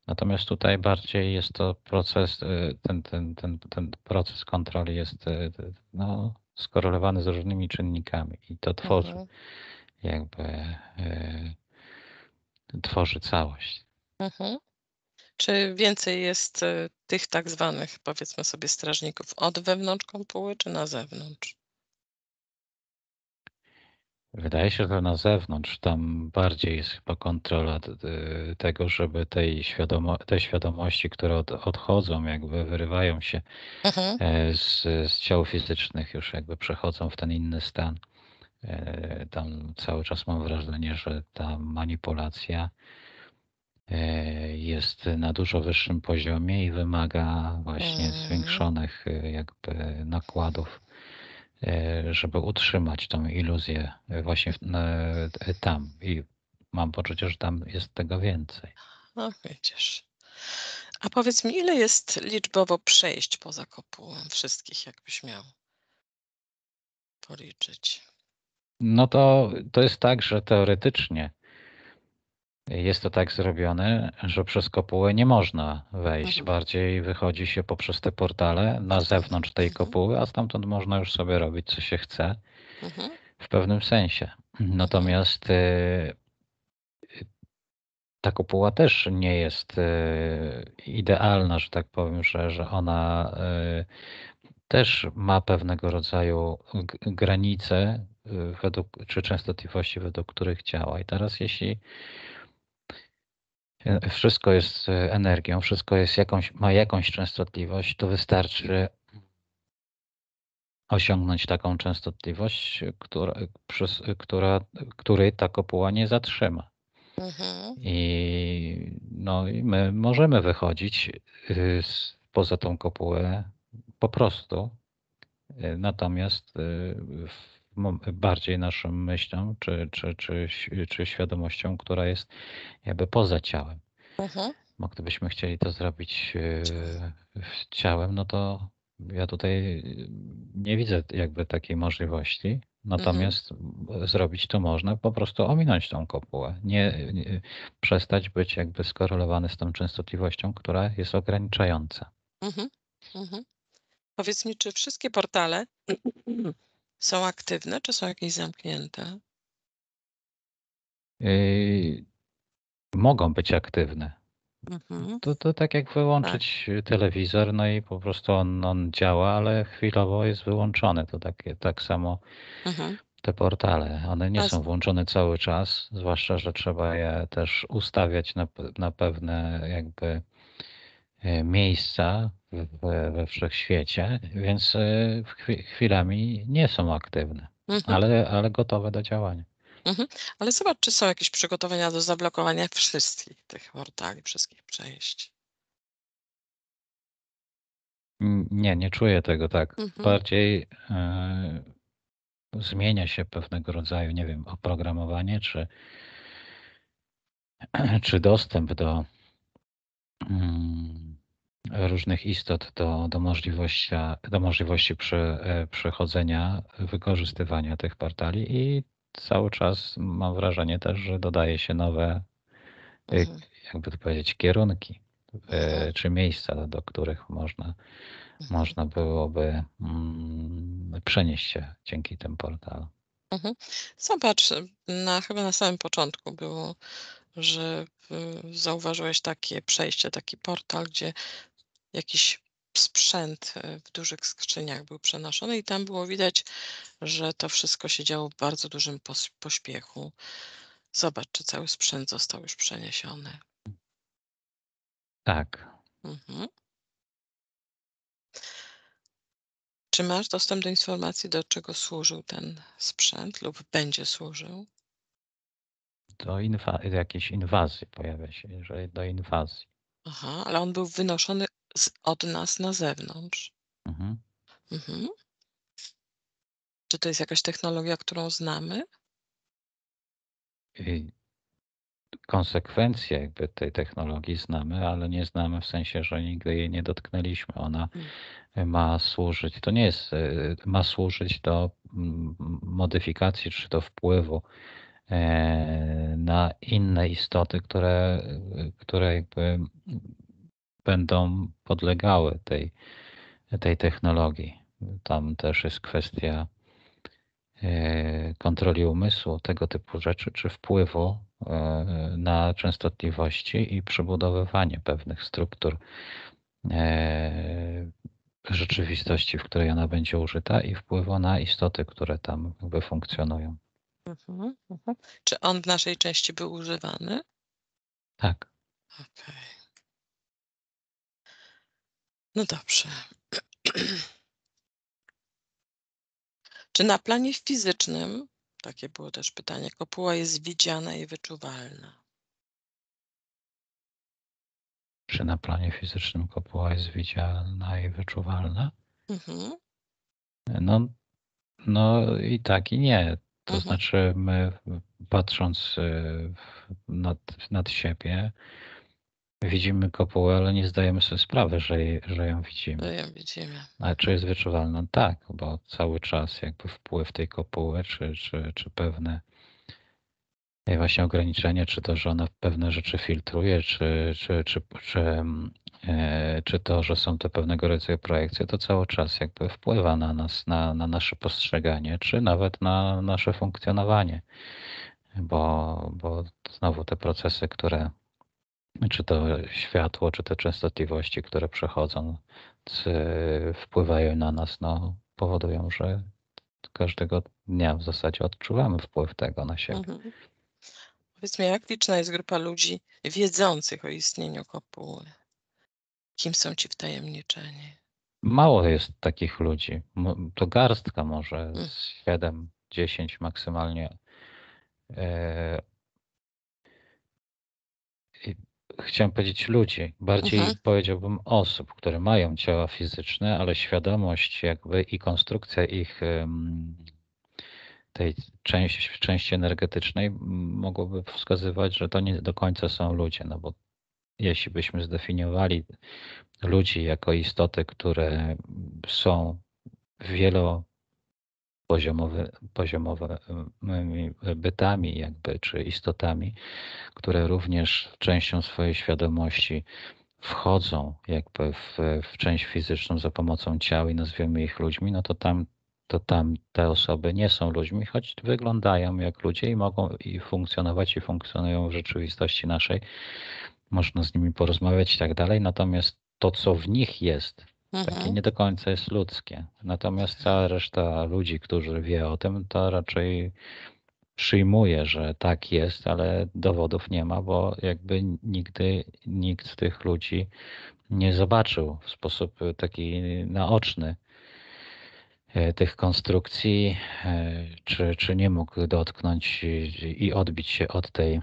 Natomiast tutaj bardziej jest to proces, y, ten, ten, ten, ten proces kontroli jest y, no, skorelowany z różnymi czynnikami i to tworzy mhm. jakby y, tworzy całość. Mhm. Czy więcej jest y, tych tak zwanych, powiedzmy sobie, strażników od wewnątrz kompuły, czy na zewnątrz? Wydaje się, że na zewnątrz tam bardziej jest chyba kontrola tego, żeby tej świadomo te świadomości, które od odchodzą, jakby wyrywają się mhm. e, z, z ciał fizycznych, już jakby przechodzą w ten inny stan. E, tam cały czas mam wrażenie, że ta manipulacja E, jest na dużo wyższym poziomie i wymaga właśnie mm. zwiększonych e, jakby nakładów, e, żeby utrzymać tą iluzję właśnie tam. I mam poczucie, że tam jest tego więcej. No widzisz. A powiedz mi, ile jest liczbowo przejść poza kopułą wszystkich, jakbyś miał policzyć? No to, to jest tak, że teoretycznie jest to tak zrobione, że przez kopułę nie można wejść. Mhm. Bardziej wychodzi się poprzez te portale na zewnątrz tej mhm. kopuły, a stamtąd można już sobie robić, co się chce mhm. w pewnym sensie. Natomiast y, ta kopuła też nie jest y, idealna, że tak powiem, że, że ona y, też ma pewnego rodzaju granice, według, czy częstotliwości, według których działa. I teraz jeśli wszystko jest e, energią, wszystko jest jakąś, ma jakąś częstotliwość, to wystarczy osiągnąć taką częstotliwość, która, przez, która, której ta kopuła nie zatrzyma. Mhm. I, no, I my możemy wychodzić y, z, poza tą kopułę po prostu. Y, natomiast y, w bardziej naszą myślą czy, czy, czy, czy świadomością, która jest jakby poza ciałem. Mhm. Bo gdybyśmy chcieli to zrobić e, ciałem, no to ja tutaj nie widzę jakby takiej możliwości. Natomiast mhm. zrobić to można, po prostu ominąć tą kopułę, nie, nie, przestać być jakby skorelowany z tą częstotliwością, która jest ograniczająca. Mhm. Mhm. Powiedz mi, czy wszystkie portale są aktywne czy są jakieś zamknięte? Yy, mogą być aktywne. Mhm. To, to tak jak wyłączyć tak. telewizor, no i po prostu on, on działa, ale chwilowo jest wyłączony. To takie, tak samo mhm. te portale. One nie są włączone cały czas, zwłaszcza, że trzeba je też ustawiać na, na pewne jakby E, miejsca we, we wszechświecie, więc e, chwilami nie są aktywne, mhm. ale, ale gotowe do działania. Mhm. Ale zobacz, czy są jakieś przygotowania do zablokowania wszystkich tych portali, wszystkich przejść. Nie, nie czuję tego tak. Mhm. Bardziej y, zmienia się pewnego rodzaju, nie wiem, oprogramowanie czy, czy dostęp do. Mm, różnych istot do, do, możliwości, do możliwości przy, e, przechodzenia, wykorzystywania tych portali i cały czas mam wrażenie też, że dodaje się nowe, e, mhm. jakby to powiedzieć, kierunki e, tak. czy miejsca, do których można, mhm. można byłoby mm, przenieść się dzięki tym portalom. Mhm. Zobacz, na, chyba na samym początku było że y, zauważyłeś takie przejście, taki portal, gdzie jakiś sprzęt e, w dużych skrzyniach był przenoszony i tam było widać, że to wszystko się działo w bardzo dużym pośpiechu. Zobacz, czy cały sprzęt został już przeniesiony. Tak. Mhm. Czy masz dostęp do informacji, do czego służył ten sprzęt lub będzie służył? Do, inwa- do jakiejś inwazji pojawia się, jeżeli do inwazji. Aha, ale on był wynoszony z, od nas na zewnątrz. Mhm. Mhm. Czy to jest jakaś technologia, którą znamy? I y, konsekwencje jakby tej technologii znamy, ale nie znamy w sensie, że nigdy jej nie dotknęliśmy. Ona mm. ma służyć, to nie jest, y, ma służyć do modyfikacji czy do wpływu e, na inne istoty, które, które jakby będą podlegały tej, tej technologii. Tam też jest kwestia e, kontroli umysłu, tego typu rzeczy, czy wpływu e, na częstotliwości i przebudowywanie pewnych struktur e, rzeczywistości, w której ona będzie użyta i wpływu na istoty, które tam jakby funkcjonują. Mhm, mhm. Czy on w naszej części był używany? Tak. Okej. Okay. No dobrze. Czy na planie fizycznym, takie było też pytanie, kopuła jest widziana i wyczuwalna? Czy na planie fizycznym kopuła jest widziana i wyczuwalna? Mhm. No, no i tak, i nie. To mhm. znaczy, my patrząc y, nad, nad siebie, Widzimy kopułę, ale nie zdajemy sobie sprawy, że, że ją widzimy. Że ją widzimy. A czy jest wyczuwalna? Tak, bo cały czas jakby wpływ tej kopuły, czy, czy, czy pewne właśnie ograniczenie, czy to, że ona pewne rzeczy filtruje, czy, czy, czy, czy, mm, e, czy to, że są te pewnego rodzaju projekcje, to cały czas jakby wpływa na nas, na, na nasze postrzeganie, czy nawet na nasze funkcjonowanie. Bo, bo znowu te procesy, które czy to światło, czy te częstotliwości, które przechodzą, wpływają na nas, no, powodują, że każdego dnia w zasadzie odczuwamy wpływ tego na siebie. Mhm. mi, jak liczna jest grupa ludzi wiedzących o istnieniu kopuły? Kim są ci wtajemniczeni? Mało jest takich ludzi. To garstka może, mhm. 7, 10 maksymalnie e, chciałem powiedzieć ludzi, bardziej mhm. powiedziałbym osób, które mają ciała fizyczne, ale świadomość jakby i konstrukcja ich tej części, części energetycznej mogłoby wskazywać, że to nie do końca są ludzie, no bo jeśli byśmy zdefiniowali ludzi jako istoty, które są wielo poziomowymi bytami, jakby, czy istotami, które również częścią swojej świadomości wchodzą jakby w, w część fizyczną za pomocą ciał i nazwiemy ich ludźmi, no to tam, to tam te osoby nie są ludźmi, choć wyglądają jak ludzie i mogą i funkcjonować i funkcjonują w rzeczywistości naszej. Można z nimi porozmawiać i tak dalej, natomiast to, co w nich jest, takie mhm. nie do końca jest ludzkie. Natomiast cała reszta ludzi, którzy wie o tym, to raczej przyjmuje, że tak jest, ale dowodów nie ma, bo jakby nigdy nikt z tych ludzi nie zobaczył w sposób taki naoczny e, tych konstrukcji, e, czy, czy nie mógł dotknąć i odbić się od tej,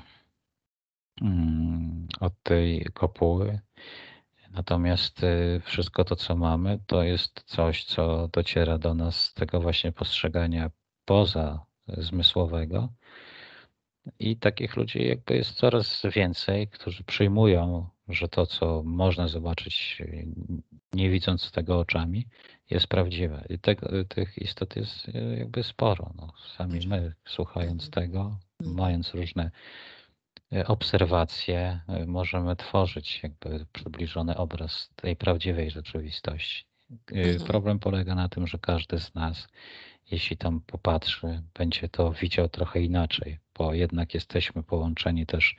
mm, od tej kopuły. Natomiast y, wszystko to, co mamy, to jest coś, co dociera do nas z tego właśnie postrzegania poza zmysłowego. I takich ludzi jakby jest coraz więcej, którzy przyjmują, że to, co można zobaczyć, nie widząc tego oczami, jest prawdziwe. I te, tych istot jest y, jakby sporo. No. Sami my, słuchając tak. tego, mhm. mając różne E, obserwacje e, możemy tworzyć jakby przybliżony obraz tej prawdziwej rzeczywistości. E, mhm. Problem polega na tym, że każdy z nas, jeśli tam popatrzy, będzie to widział trochę inaczej, bo jednak jesteśmy połączeni też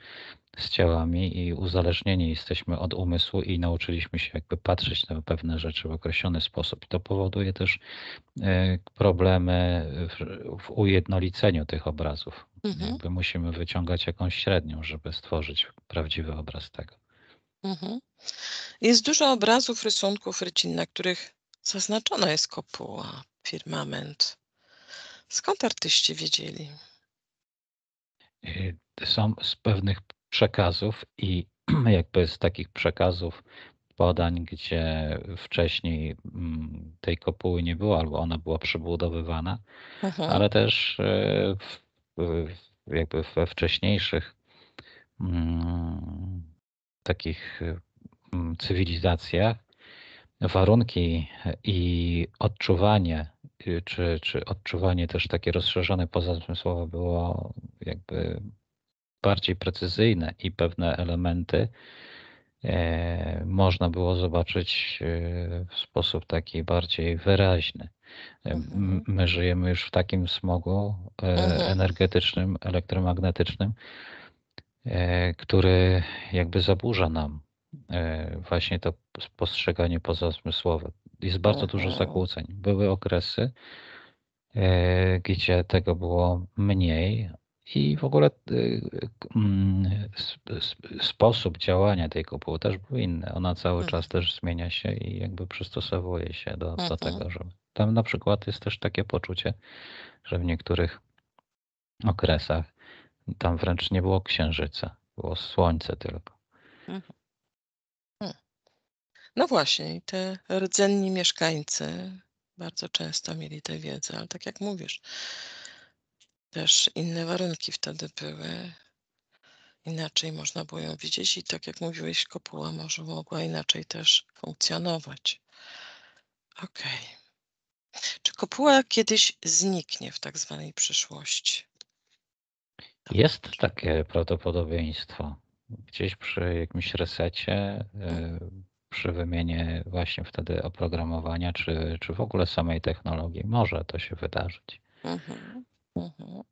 z ciałami i uzależnieni jesteśmy od umysłu i nauczyliśmy się jakby patrzeć na pewne rzeczy w określony sposób. i To powoduje też e, problemy w ujednoliceniu tych obrazów. Mhm. Jakby musimy wyciągać jakąś średnią, żeby stworzyć prawdziwy obraz tego. Mhm. Jest dużo obrazów, rysunków, rycin, na których zaznaczona jest kopuła, firmament. Skąd artyści wiedzieli? E, są z pewnych przekazów i jakby z takich przekazów podań, gdzie wcześniej mm, tej kopuły nie było albo ona była przybudowywana, Aha. Mhm. ale też e, w, jakby we wcześniejszych m, mm, takich mm, cywilizacjach warunki i odczuwanie, y, czy, czy odczuwanie też takie rozszerzone poza tym słowa było jakby bardziej precyzyjne i pewne elementy e, można było zobaczyć e, w sposób taki bardziej wyraźny. E, mhm. My żyjemy już w takim smogu mhm. energetycznym, elektromagnetycznym, który jakby zaburza nam właśnie to postrzeganie pozazmysłowe. Jest bardzo dużo mhm. zakłóceń. Były okresy, gdzie tego było mniej, i w ogóle y, mm, sposób działania tej kopuły też był inny. Ona cały czas mhm. też zmienia się i jakby przystosowuje się do, do mhm. tego, że tam na przykład jest też takie poczucie, że w niektórych okresach tam wręcz nie było księżyca, było słońce tylko. Mhm. Hmm. No właśnie, i te rdzenni mieszkańcy bardzo często mieli tę wiedzę, ale tak jak mówisz, też inne warunki wtedy były. Inaczej można było ją widzieć i tak jak mówiłeś, kopuła może mogła inaczej też funkcjonować. Okej. Czy kopuła kiedyś zniknie w tak zwanej przyszłości? Tak. Jest takie prawdopodobieństwo. Gdzieś przy jakimś resecie, e, tak. przy wymienie właśnie wtedy oprogramowania, czy, czy w ogóle samej technologii, może to się wydarzyć. Mhm. Mhm.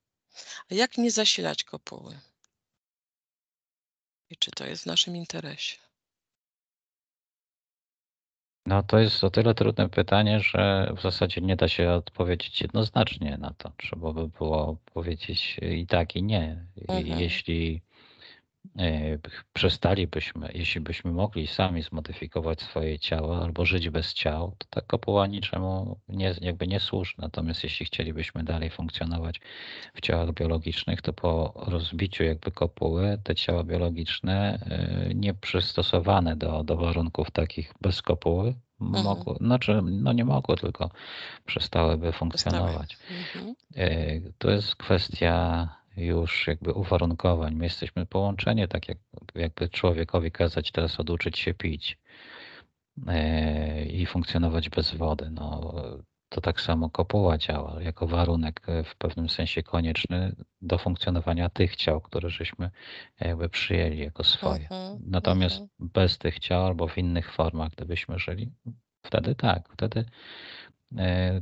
A jak nie zasilać kopuły? I czy to jest w naszym interesie? No to jest o tyle trudne pytanie, że w zasadzie nie da się odpowiedzieć jednoznacznie na to. Trzeba by było powiedzieć i tak, i nie. mhm. Jeśli E, przestalibyśmy, jeśli byśmy mogli sami zmodyfikować swoje ciała albo żyć bez ciał, to ta kopuła niczemu nie, jakby nie służy. Natomiast jeśli chcielibyśmy dalej funkcjonować w ciałach biologicznych, to po rozbiciu jakby kopuły te ciała biologiczne e, nieprzystosowane do, do warunków takich bez kopuły mhm. mogły, mhm. znaczy no nie mogły, tylko przestałyby funkcjonować. Mhm. E, to jest kwestia już jakby uwarunkowań. My jesteśmy połączeni, tak jak, jakby człowiekowi kazać teraz oduczyć się pić e, i funkcjonować bez wody. No, to tak samo kopuła działa jako warunek e, w pewnym sensie konieczny do funkcjonowania tych ciał, które żeśmy e, jakby przyjęli jako swoje. Mhm, Natomiast mhm. bez tych ciał albo w innych formach, gdybyśmy żyli, wtedy tak, wtedy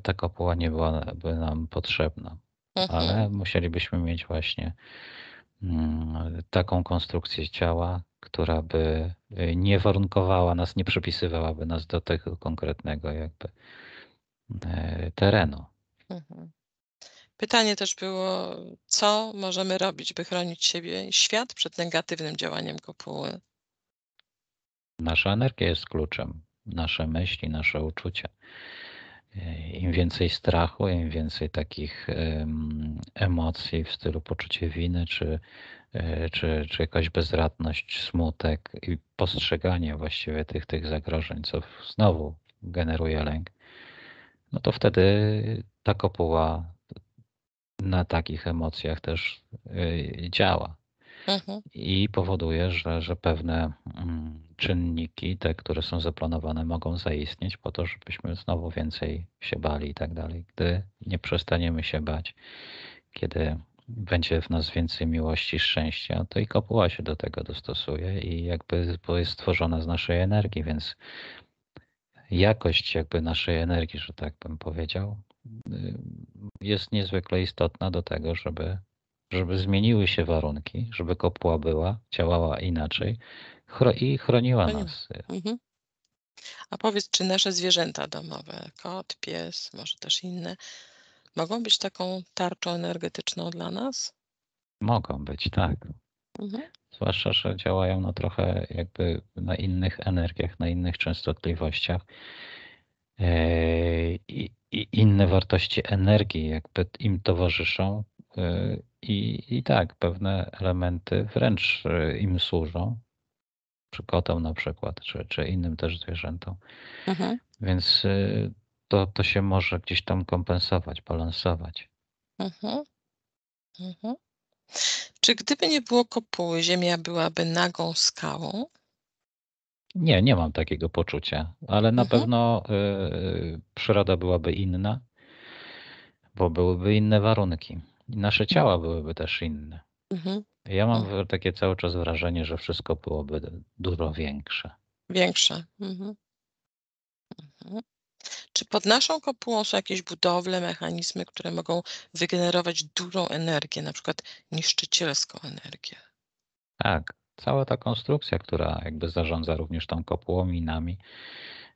ta kopuła nie byłaby nam potrzebna. Mhm. ale musielibyśmy mieć właśnie mm, taką konstrukcję ciała, która by y, nie warunkowała nas, nie przypisywałaby nas do tego konkretnego jakby e, terenu. Mhm. Pytanie też było, co możemy robić, by chronić siebie i świat przed negatywnym działaniem kopuły? Nasza energia jest kluczem, nasze myśli, nasze uczucia. E, Im więcej strachu, im więcej takich emocji w stylu poczucie winy, czy, e, czy, czy jakaś bezradność, smutek i postrzeganie właściwie tych, tych zagrożeń, co znowu generuje lęk, no to wtedy ta kopuła na takich emocjach też e, działa. Mhm. i powoduje, że, że pewne mm, czynniki, te, które są zaplanowane, mogą zaistnieć po to, żebyśmy znowu więcej się bali i tak dalej. Gdy nie przestaniemy się bać, kiedy będzie w nas więcej miłości, szczęścia, to i kopuła się do tego dostosuje i jakby bo jest stworzona z naszej energii, więc jakość jakby naszej energii, że tak bym powiedział, y, jest niezwykle istotna do tego, żeby żeby zmieniły się warunki, żeby kopła była, działała inaczej i chroniła nas. Mhm. A powiedz, czy nasze zwierzęta domowe, kot, pies, może też inne, mogą być taką tarczą energetyczną dla nas? Mogą być, tak. Mhm. Zwłaszcza, że działają na trochę jakby na innych energiach, na innych częstotliwościach. E, I, i inne wartości energii jakby im towarzyszą, Y, I, I tak, pewne elementy wręcz y, im służą, czy kotom na przykład, czy, czy innym też zwierzętom. Mhm. Więc y, to, to się może gdzieś tam kompensować, balansować. Mhm. Mhm. Czy gdyby nie było kopuły, Ziemia byłaby nagą skałą? Nie, nie mam takiego poczucia, ale na mhm. pewno y, przyroda byłaby inna, bo byłyby inne warunki nasze ciała byłyby też inne. Mhm. Ja mam mhm. takie cały czas wrażenie, że wszystko byłoby dużo większe. Większe. Mhm. Mhm. Czy pod naszą kopułą są jakieś budowle, mechanizmy, które mogą wygenerować dużą energię, na przykład niszczycielską energię? Tak, cała ta konstrukcja, która jakby zarządza również tą kopułą i nami,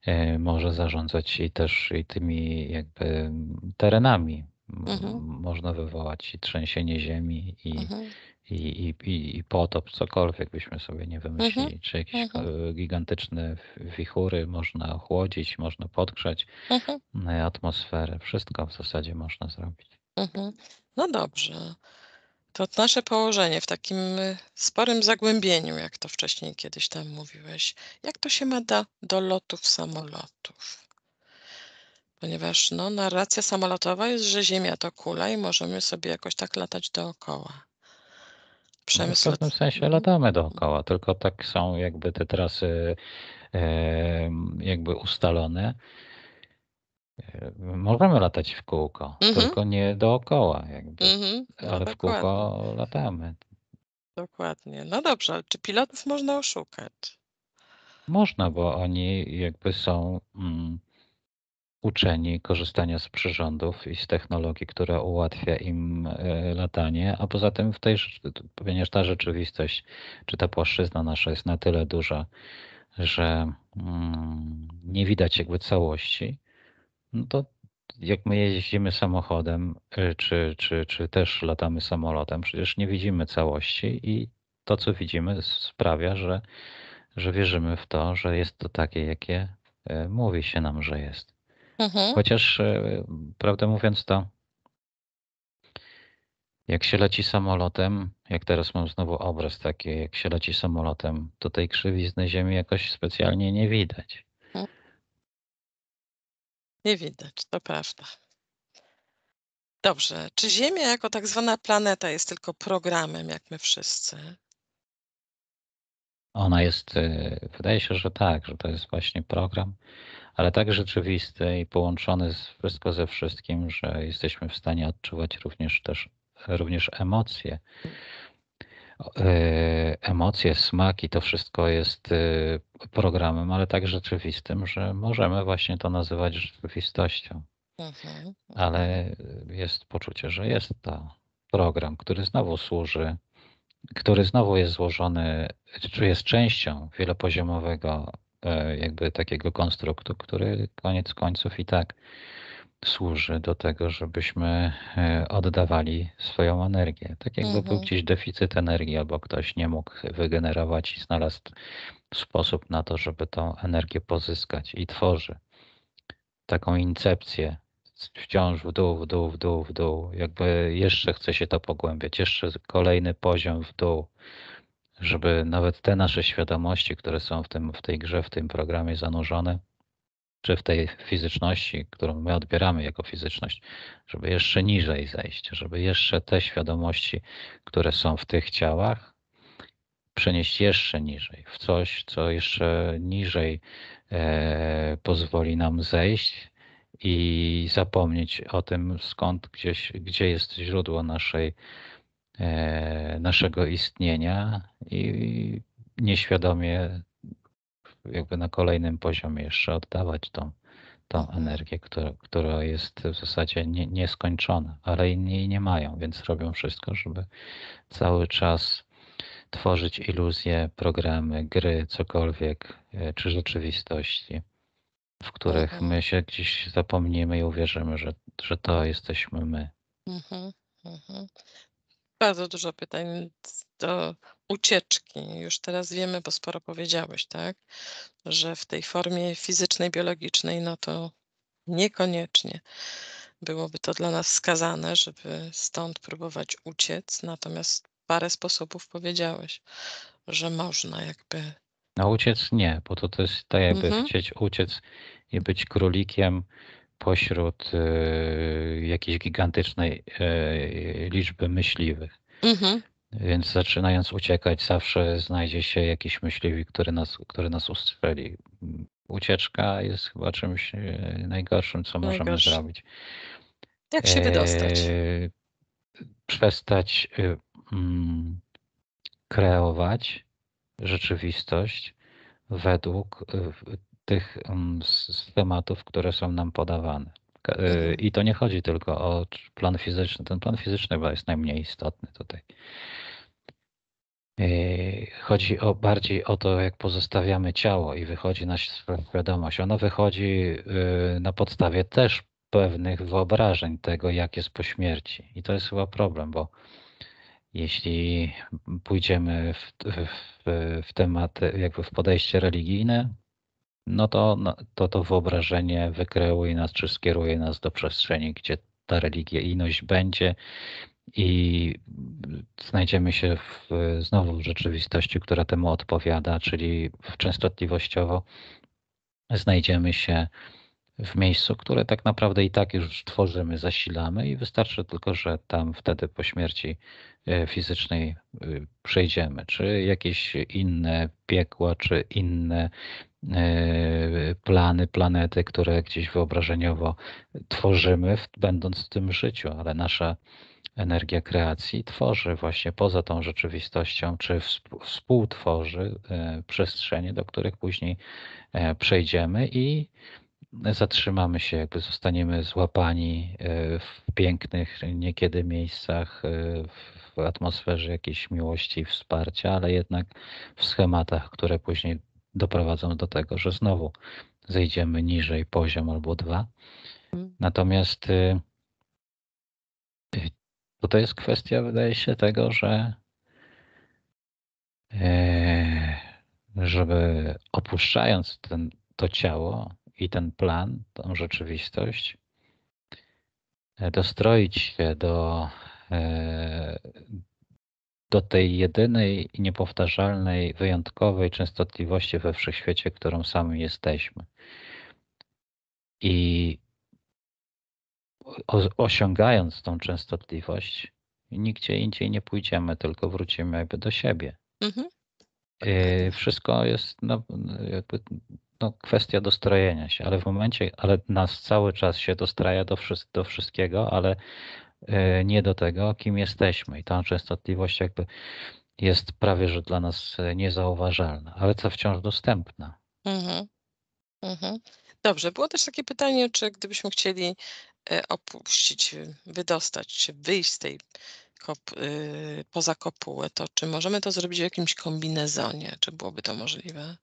e, może zarządzać i też i tymi jakby terenami, Mhm. Można wywołać i trzęsienie ziemi, i, mhm. i, i, i, i potop, cokolwiek byśmy sobie nie mhm. wymyślili, mhm. czy jakieś mhm. E, gigantyczne wichury, można ochłodzić, można podgrzać mhm. e, atmosferę. Wszystko w zasadzie można zrobić. No dobrze. To nasze położenie w takim e, sporym zagłębieniu, jak to wcześniej kiedyś tam mówiłeś, jak to się ma do, do lotów samolotów? Ponieważ no, narracja samolotowa jest, że Ziemia to kula i możemy sobie jakoś tak latać dookoła. No, w pewnym sensie mhm. latamy dookoła, tylko tak są jakby te trasy e, jakby ustalone. Możemy latać w kółko, mhm. tylko nie dookoła jakby, mhm. no, ale w kółko latamy. dokładnie. No dobrze, ale czy pilotów można oszukać? Można, bo oni jakby są mm, uczeni korzystania z przyrządów i z technologii, która ułatwia im e, latanie, a poza tym w tej, ponieważ ta rzeczywistość, czy ta płaszczyzna nasza jest na tyle duża, że mm, nie widać jakby całości, no to jak my jeździmy samochodem, e, czy, czy, czy też latamy samolotem, przecież nie widzimy całości i to, co widzimy, sprawia, że, że wierzymy w to, że jest to takie, jakie e, mówi się nam, że jest. Mhm. Chociaż, e, prawdę mówiąc, to jak się leci samolotem, jak teraz mam znowu obraz taki, jak się leci samolotem, to tej krzywizny ziemi jakoś specjalnie nie widać. Mhm. Nie widać, to prawda. Dobrze, czy Ziemia jako tak zwana planeta jest tylko programem, jak my wszyscy? Ona jest, e, wydaje się, że tak, że to jest właśnie program, ale tak rzeczywisty i połączony z, wszystko ze wszystkim, że jesteśmy w stanie odczuwać również też również emocje. E, emocje, smaki, to wszystko jest e, programem, ale tak rzeczywistym, że możemy właśnie to nazywać rzeczywistością. Mhm. Ale jest poczucie, że jest to program, który znowu służy, który znowu jest złożony, czy jest częścią wielopoziomowego E, jakby takiego konstruktu, który koniec końców i tak służy do tego, żebyśmy e, oddawali swoją energię. Tak jakby mhm. był gdzieś deficyt energii, albo ktoś nie mógł wygenerować i znalazł sposób na to, żeby tą energię pozyskać i tworzy taką incepcję wciąż w dół, w dół, w dół, w dół. Jakby jeszcze chce się to pogłębiać, jeszcze kolejny poziom w dół żeby nawet te nasze świadomości, które są w, tym, w tej grze, w tym programie zanurzone, czy w tej fizyczności, którą my odbieramy jako fizyczność, żeby jeszcze niżej zejść, żeby jeszcze te świadomości, które są w tych ciałach, przenieść jeszcze niżej, w coś, co jeszcze niżej e, pozwoli nam zejść i zapomnieć o tym, skąd gdzieś, gdzie jest źródło naszej E, naszego istnienia i nieświadomie jakby na kolejnym poziomie jeszcze oddawać tą, tą energię, która, która jest w zasadzie nie, nieskończona, ale inni jej nie mają, więc robią wszystko, żeby cały czas tworzyć iluzje, programy, gry, cokolwiek, e, czy rzeczywistości, w których mhm. my się gdzieś zapomnimy i uwierzymy, że, że to jesteśmy my. Mhm. Mhm. Bardzo dużo pytań do ucieczki. Już teraz wiemy, bo sporo powiedziałeś, tak? Że w tej formie fizycznej, biologicznej, no to niekoniecznie byłoby to dla nas skazane, żeby stąd próbować uciec. Natomiast parę sposobów powiedziałeś, że można jakby. No uciec nie, bo to, też jest tak jakby mhm. chcieć uciec i być królikiem pośród y, jakiejś gigantycznej e, liczby myśliwych. Mhm. Więc zaczynając uciekać, zawsze znajdzie się jakiś myśliwy, który nas, który nas ustrzeli. Ucieczka jest chyba czymś e, najgorszym, co Najgorszy. możemy zrobić. Jak się wydostać? E, przestać y, mm, kreować rzeczywistość według y, tych schematów, które są nam podawane. E, mhm. I to nie chodzi tylko o plan fizyczny. Ten plan fizyczny chyba jest najmniej istotny tutaj. E, chodzi o, bardziej o to, jak pozostawiamy ciało i wychodzi nasza świadomość. Ono wychodzi e, na podstawie też pewnych wyobrażeń tego, jak jest po śmierci. I to jest chyba problem, bo jeśli pójdziemy w, w, w temat, jakby w podejście religijne, no to, no, to to wyobrażenie wykreuje nas, czy skieruje nas do przestrzeni, gdzie ta religijność będzie i znajdziemy się w, znowu w rzeczywistości, która temu odpowiada, czyli częstotliwościowo znajdziemy się w miejscu, które tak naprawdę i tak już tworzymy, zasilamy i wystarczy tylko, że tam wtedy po śmierci e, fizycznej e, przejdziemy, czy jakieś inne piekła, czy inne e, plany, planety, które gdzieś wyobrażeniowo tworzymy, będąc w tym życiu, ale nasza energia kreacji tworzy właśnie poza tą rzeczywistością, czy współtworzy przestrzenie, do których później przejdziemy i zatrzymamy się, jakby zostaniemy złapani e, w pięknych niekiedy miejscach, e, w atmosferze jakiejś miłości i wsparcia, ale jednak w schematach, które później doprowadzą do tego, że znowu zejdziemy niżej poziom albo dwa. Mm. Natomiast y, tutaj jest kwestia, wydaje się, tego, że e, żeby opuszczając ten, to ciało, i ten plan, tą rzeczywistość, e, dostroić się do, e, do tej jedynej i niepowtarzalnej, wyjątkowej częstotliwości we wszechświecie, którą sami jesteśmy. I osiągając tą częstotliwość, nigdzie indziej nie pójdziemy, tylko wrócimy jakby do siebie. Mhm. E, wszystko jest, no, jakby no, kwestia dostrojenia się, ale w momencie, ale nas cały czas się dostraja do, wszy, do wszystkiego, ale e, nie do tego, kim jesteśmy. I ta częstotliwość jakby jest prawie, że dla nas e, niezauważalna, ale co wciąż dostępna. Mhm. Mhm. Dobrze, było też takie pytanie, czy gdybyśmy chcieli e, opuścić, y, wydostać się, wyjść z tej kop, y, poza kopułę, to czy możemy to zrobić w jakimś kombinezonie? Czy byłoby to możliwe?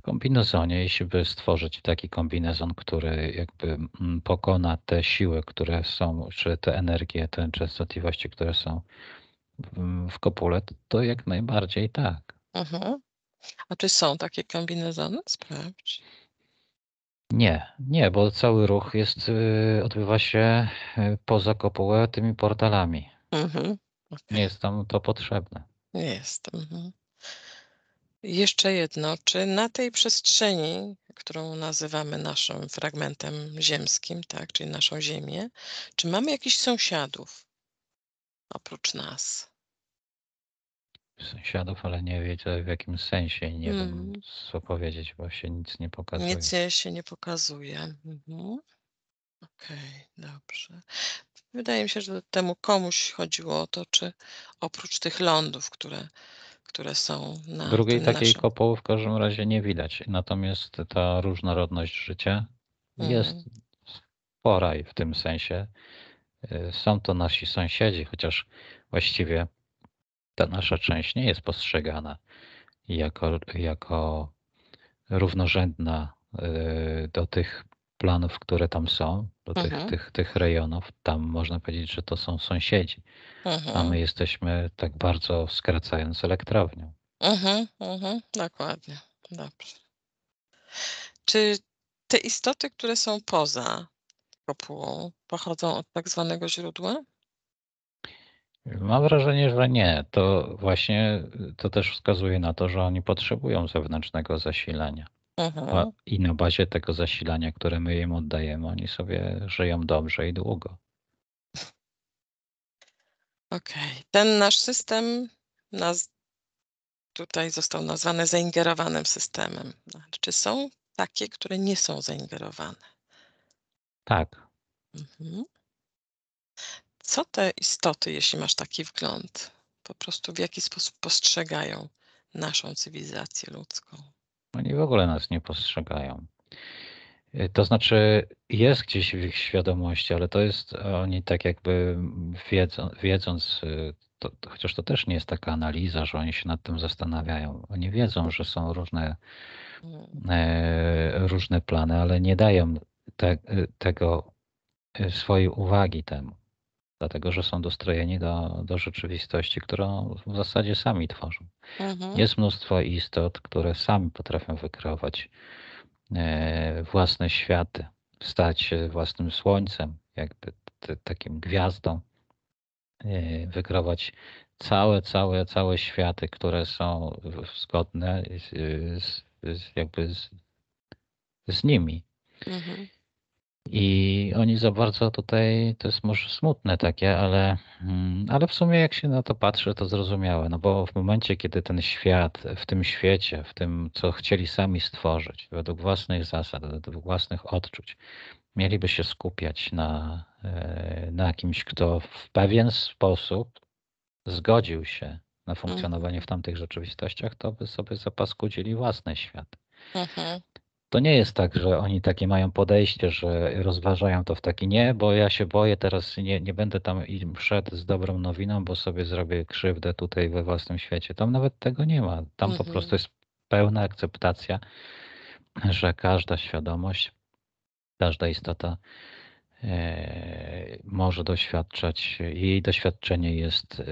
kombinezonie, jeśli by stworzyć taki kombinezon, który jakby mm, pokona te siły, które są, czy te energie, te częstotliwości, które są w kopule, to jak najbardziej tak. Mhm. A czy są takie kombinezony? Sprawdź. Nie, nie, bo cały ruch jest, y, odbywa się y, poza kopułę tymi portalami. Mhm. Okay. Nie jest tam to potrzebne. Nie jest. Mhm. Jeszcze jedno, czy na tej przestrzeni, którą nazywamy naszym fragmentem ziemskim, tak, czyli naszą Ziemię, czy mamy jakichś sąsiadów oprócz nas? Sąsiadów, ale nie wiem, w jakim sensie i nie Mm. wiem co powiedzieć, bo się nic nie pokazuje. Nic się nie pokazuje. Mhm. Okej, dobrze. Wydaje mi się, że temu komuś chodziło o to, czy oprócz tych lądów, które które są na Drugiej takiej naszym... kopuły w każdym razie nie widać. Natomiast ta różnorodność życia mhm. jest spora w tym sensie. Y, są to nasi sąsiedzi, chociaż właściwie ta nasza część nie jest postrzegana jako, jako równorzędna y, do tych planów, które tam są, do tych, mhm. tych, tych rejonów, tam można powiedzieć, że to są sąsiedzi. Mhm. A my jesteśmy tak bardzo skracając elektrownią. Mhm, mhm, dokładnie. Dobrze. Czy te istoty, które są poza kopułą, pochodzą od tak zwanego źródła? Mam wrażenie, że nie. To właśnie to też wskazuje na to, że oni potrzebują zewnętrznego zasilania. Mhm. I na bazie tego zasilania, które my im oddajemy, oni sobie żyją dobrze i długo. Okej. Okay. Ten nasz system nas tutaj został nazwany zaingerowanym systemem. Znaczy, czy są takie, które nie są zaingerowane? Tak. Mhm. Co te istoty, jeśli masz taki wgląd, po prostu w jaki sposób postrzegają naszą cywilizację ludzką? Oni no w ogóle nas nie postrzegają. Y, to znaczy, jest gdzieś w ich świadomości, ale to jest, e, oni tak jakby wiedzą, wiedząc, y, to, to, chociaż to też nie jest taka analiza, że oni się nad tym zastanawiają. Oni wiedzą, że są różne, mm. e, różne plany, ale nie dają te, tego e, swojej uwagi temu dlatego że są dostrojeni do, do rzeczywistości, którą w zasadzie sami tworzą. Mhm. Jest mnóstwo istot, które sami potrafią wykreować e, własne światy, stać się własnym słońcem, jakby t, takim gwiazdą, e, wykreować całe, całe, całe światy, które są zgodne z, z, z jakby z, z nimi. Mhm. I oni za bardzo tutaj, to jest może smutne takie, ale, mm, ale w sumie jak się na to patrzy, to zrozumiałe, no bo w momencie, kiedy ten świat, w tym świecie, w tym, co chcieli sami stworzyć, według własnych zasad, według własnych odczuć, mieliby się skupiać na, e, na kimś, kto w pewien sposób zgodził się na mhm. funkcjonowanie w tamtych rzeczywistościach, to by sobie zapaskudzili własny świat. Mhm to nie jest tak, że oni takie mają podejście, że rozważają to w taki nie, bo ja się boję, teraz nie, nie będę tam im szedł z dobrą nowiną, bo sobie zrobię krzywdę tutaj we własnym świecie. Tam nawet tego nie ma. Tam mhm. po prostu jest pełna akceptacja, że każda świadomość, każda istota e, może doświadczać, jej doświadczenie jest e,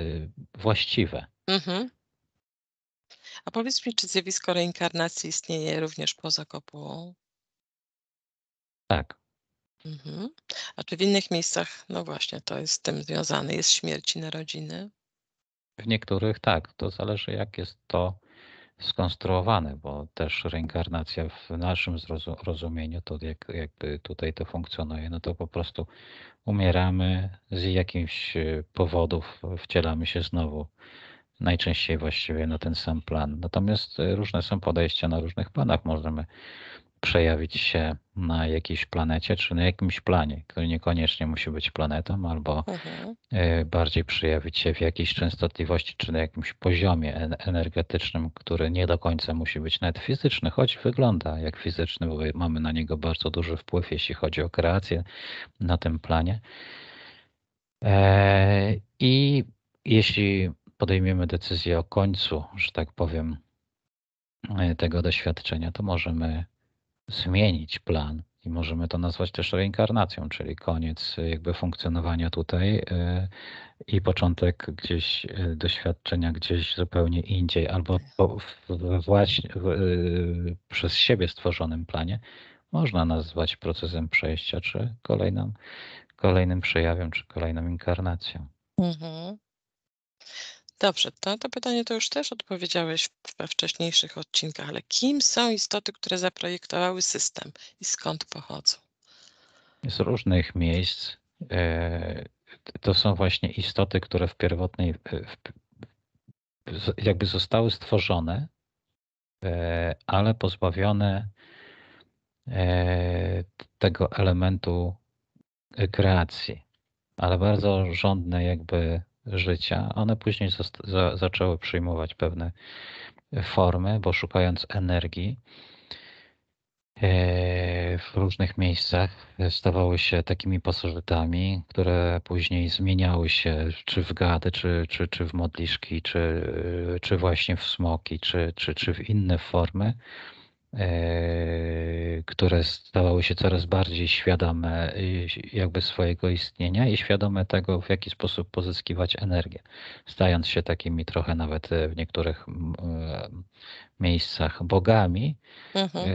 właściwe. Mhm. A powiedz mi, czy zjawisko reinkarnacji istnieje również poza kopułą? Tak. Mhm. A czy w innych miejscach, no właśnie, to jest z tym związane, jest śmierć i narodziny? W niektórych tak. To zależy, jak jest to skonstruowane, bo też reinkarnacja w naszym rozumieniu, to jak, jakby tutaj to funkcjonuje, no to po prostu umieramy z jakimś y, powodów, wcielamy się znowu najczęściej właściwie na ten sam plan. Natomiast y, różne są podejścia na różnych planach. Możemy przejawić się na jakiejś planecie czy na jakimś planie, który niekoniecznie musi być planetą, albo mhm. Y, bardziej przejawić się w jakiejś częstotliwości czy na jakimś poziomie energetycznym, który nie do końca musi być nawet fizyczny, choć wygląda jak fizyczny, bo mamy na niego bardzo duży wpływ, jeśli chodzi o kreację na tym planie. E, I jeśli podejmiemy decyzję o końcu, że tak powiem, e, tego doświadczenia, to możemy zmienić plan i możemy to nazwać też reinkarnacją, czyli koniec e, jakby funkcjonowania tutaj e, i początek gdzieś doświadczenia gdzieś zupełnie indziej, albo właśnie przez siebie stworzonym planie można nazwać procesem przejścia, czy kolejną, kolejnym przejawem, czy kolejną inkarnacją. Mhm. Dobrze, to, to pytanie to już też odpowiedziałeś we wcześniejszych odcinkach, ale kim są istoty, które zaprojektowały system i skąd pochodzą? Z różnych miejsc. E, to są właśnie istoty, które w pierwotnej, e, jakby zostały stworzone, e, ale pozbawione tego elementu kreacji, ale bardzo mhm. rządne jakby życia. One później za zaczęły przyjmować pewne formy, bo szukając energii e, w różnych miejscach stawały się takimi pasożytami, które później zmieniały się czy w gady, czy, czy, czy w modliszki, czy, czy właśnie w smoki, czy, czy, czy w inne formy E, które stawały się coraz bardziej świadome e, jakby swojego istnienia i świadome tego, w jaki sposób pozyskiwać energię, stając się takimi trochę nawet e, w niektórych miejscach bogami, mhm.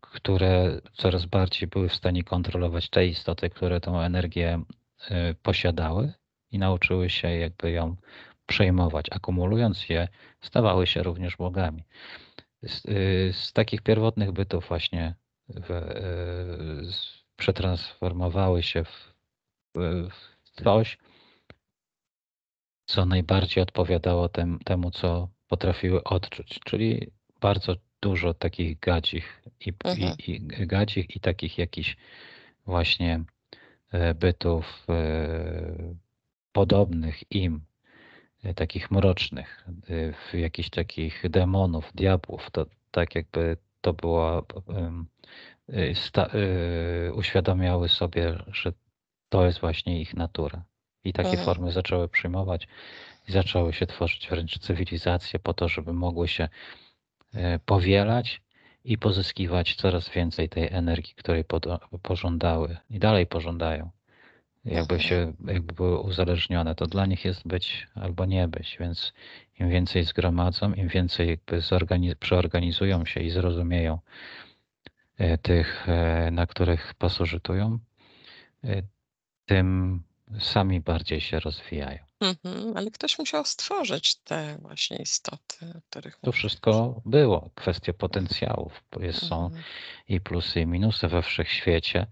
które coraz bardziej były w stanie kontrolować te istoty, które tą energię posiadały i nauczyły się jakby ją przejmować. Akumulując je, stawały się również bogami z, y, z takich pierwotnych bytów właśnie w, y, z, przetransformowały się w, w, coś, co najbardziej odpowiadało tem, temu, co potrafiły odczuć, czyli bardzo dużo takich gadzich i, mhm. i, i gadzich i takich jakichś właśnie e, bytów e, podobnych im E, takich mrocznych, e, jakichś takich demonów, diabłów. To tak jakby to była, e, uświadamiały sobie, że to jest właśnie ich natura. I takie tak. formy zaczęły przyjmować i zaczęły się tworzyć wręcz cywilizacje po to, żeby mogły się powielać i pozyskiwać coraz więcej tej energii, której pożądały i dalej pożądają jakby się jakby były uzależnione, to dla nich jest być albo nie być, więc im więcej zgromadzą, im więcej jakby przeorganizują się i zrozumieją e, tych, e, na których pasożytują, e, tym sami bardziej się rozwijają. Mhm, ale ktoś musiał stworzyć te właśnie istoty, których. To wszystko było. Kwestie potencjałów. Jest, są mhm. i plusy, i minusy we wszechświecie. świecie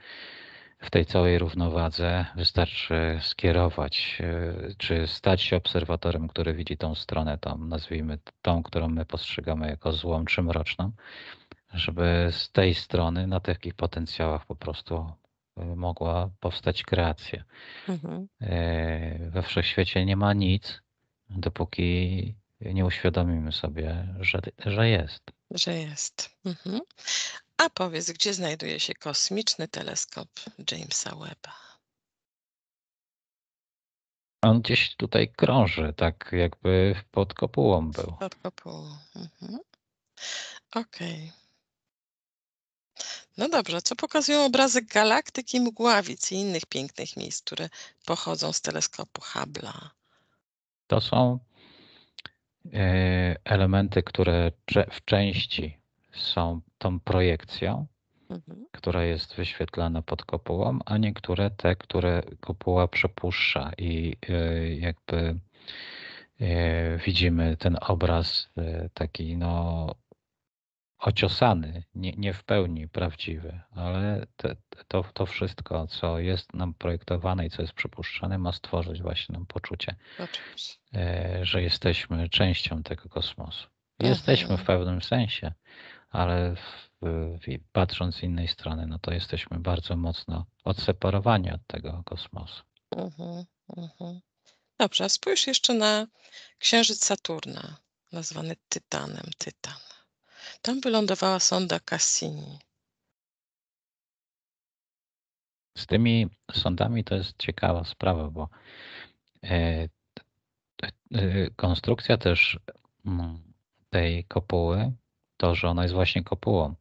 w tej całej równowadze wystarczy skierować, e, czy stać się obserwatorem, który widzi tą stronę, tam nazwijmy tą, którą my postrzegamy jako złą czy mroczną, żeby z tej strony na takich potencjałach po prostu e, mogła powstać kreacja. Mhm. E, we wszechświecie nie ma nic, dopóki nie uświadomimy sobie, że, że jest. Że jest. Mhm. A powiedz, gdzie znajduje się kosmiczny teleskop Jamesa Webba? On gdzieś tutaj krąży, tak jakby pod kopułą był. Pod kopułą. Mhm. Okej. Okay. No dobrze, co pokazują obrazy galaktyki mgławic i innych pięknych miejsc, które pochodzą z teleskopu Hubble'a? To są e, elementy, które w części są tą projekcją, mhm. która jest wyświetlana pod kopułą, a niektóre te, które kopuła przepuszcza i e, jakby e, widzimy ten obraz e, taki no ociosany, nie, nie w pełni prawdziwy, ale te, to, to wszystko, co jest nam projektowane i co jest przypuszczane, ma stworzyć właśnie nam poczucie, Oczywiście. że jesteśmy częścią tego kosmosu. Mhm. Jesteśmy w pewnym sensie, ale patrząc z innej strony, no to jesteśmy bardzo mocno odseparowani od tego kosmosu. Mhm, mhm, Dobrze, a spójrz jeszcze na księżyc Saturna, nazwany Tytanem, Tytan. Tam wylądowała sonda Cassini. Z tymi sondami to jest ciekawa sprawa, bo e, e, konstrukcja też m, mm, tej kopuły to, że ona jest właśnie kopułą.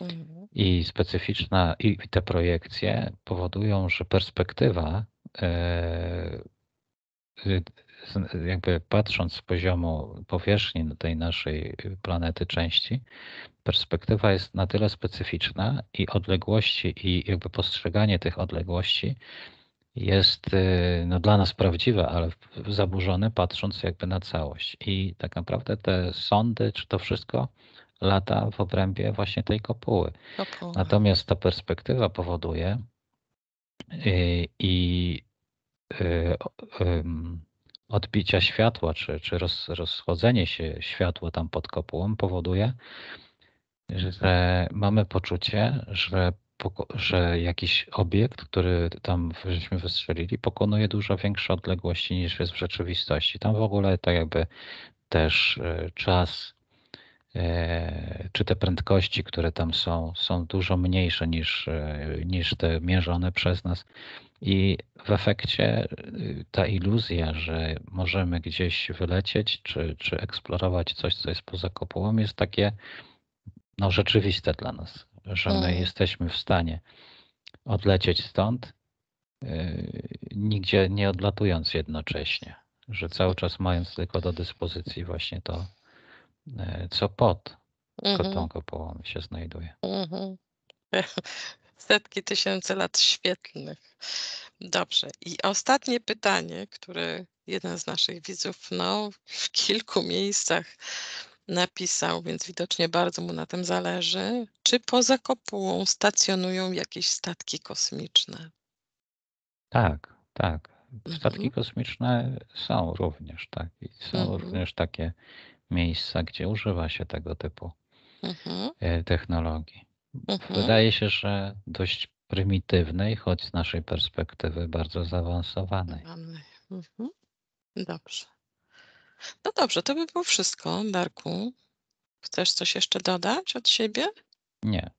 Mhm. I specyficzna, i te projekcje powodują, że perspektywa, e, y, jakby patrząc z poziomu powierzchni tej naszej planety części, perspektywa jest na tyle specyficzna i odległości, i jakby postrzeganie tych odległości jest y, no, dla nas prawdziwe, ale zaburzone patrząc jakby na całość. I tak naprawdę te sądy, czy to wszystko lata w obrębie właśnie tej kopuły. Natomiast ta perspektywa powoduje y, i, y, odbicia światła, czy, czy roz, rozchodzenie się światła tam pod kopułą powoduje, że mamy poczucie, że, że jakiś obiekt, który tam żeśmy wystrzelili, pokonuje dużo większe odległości niż jest w rzeczywistości. Tam w ogóle tak jakby też y, czas E, czy te prędkości, które tam są, są dużo mniejsze niż, e, niż te mierzone przez nas. I w efekcie e, ta iluzja, że możemy gdzieś wylecieć czy, czy eksplorować coś, co jest poza kopułą, jest takie no, rzeczywiste dla nas, że my mm. jesteśmy w stanie odlecieć stąd, nigdzie nie odlatując jednocześnie, że cały czas mając tylko do dyspozycji właśnie to, E, co pod mhm. kotą się znajduje. Mhm. Setki tysięcy lat świetlnych. Dobrze. I ostatnie pytanie, które jeden z naszych widzów no, w kilku miejscach napisał, więc widocznie bardzo mu na tym zależy. Czy poza kopułą stacjonują jakieś statki kosmiczne? Tak, tak. Mhm. Statki kosmiczne są również, tak. I są mhm. również takie miejsca, gdzie używa się tego typu mhm. E, technologii. Mhm. Wydaje się, że dość prymitywnej, choć z naszej perspektywy bardzo zaawansowanej. Mhm. Dobrze. No dobrze, to by było wszystko, Darku. Chcesz coś jeszcze dodać od siebie? Nie.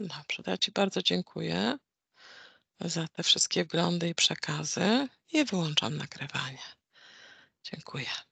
Dobrze, ja Ci bardzo dziękuję za te wszystkie wglądy i przekazy i wyłączam nagrywanie. Dziękuję.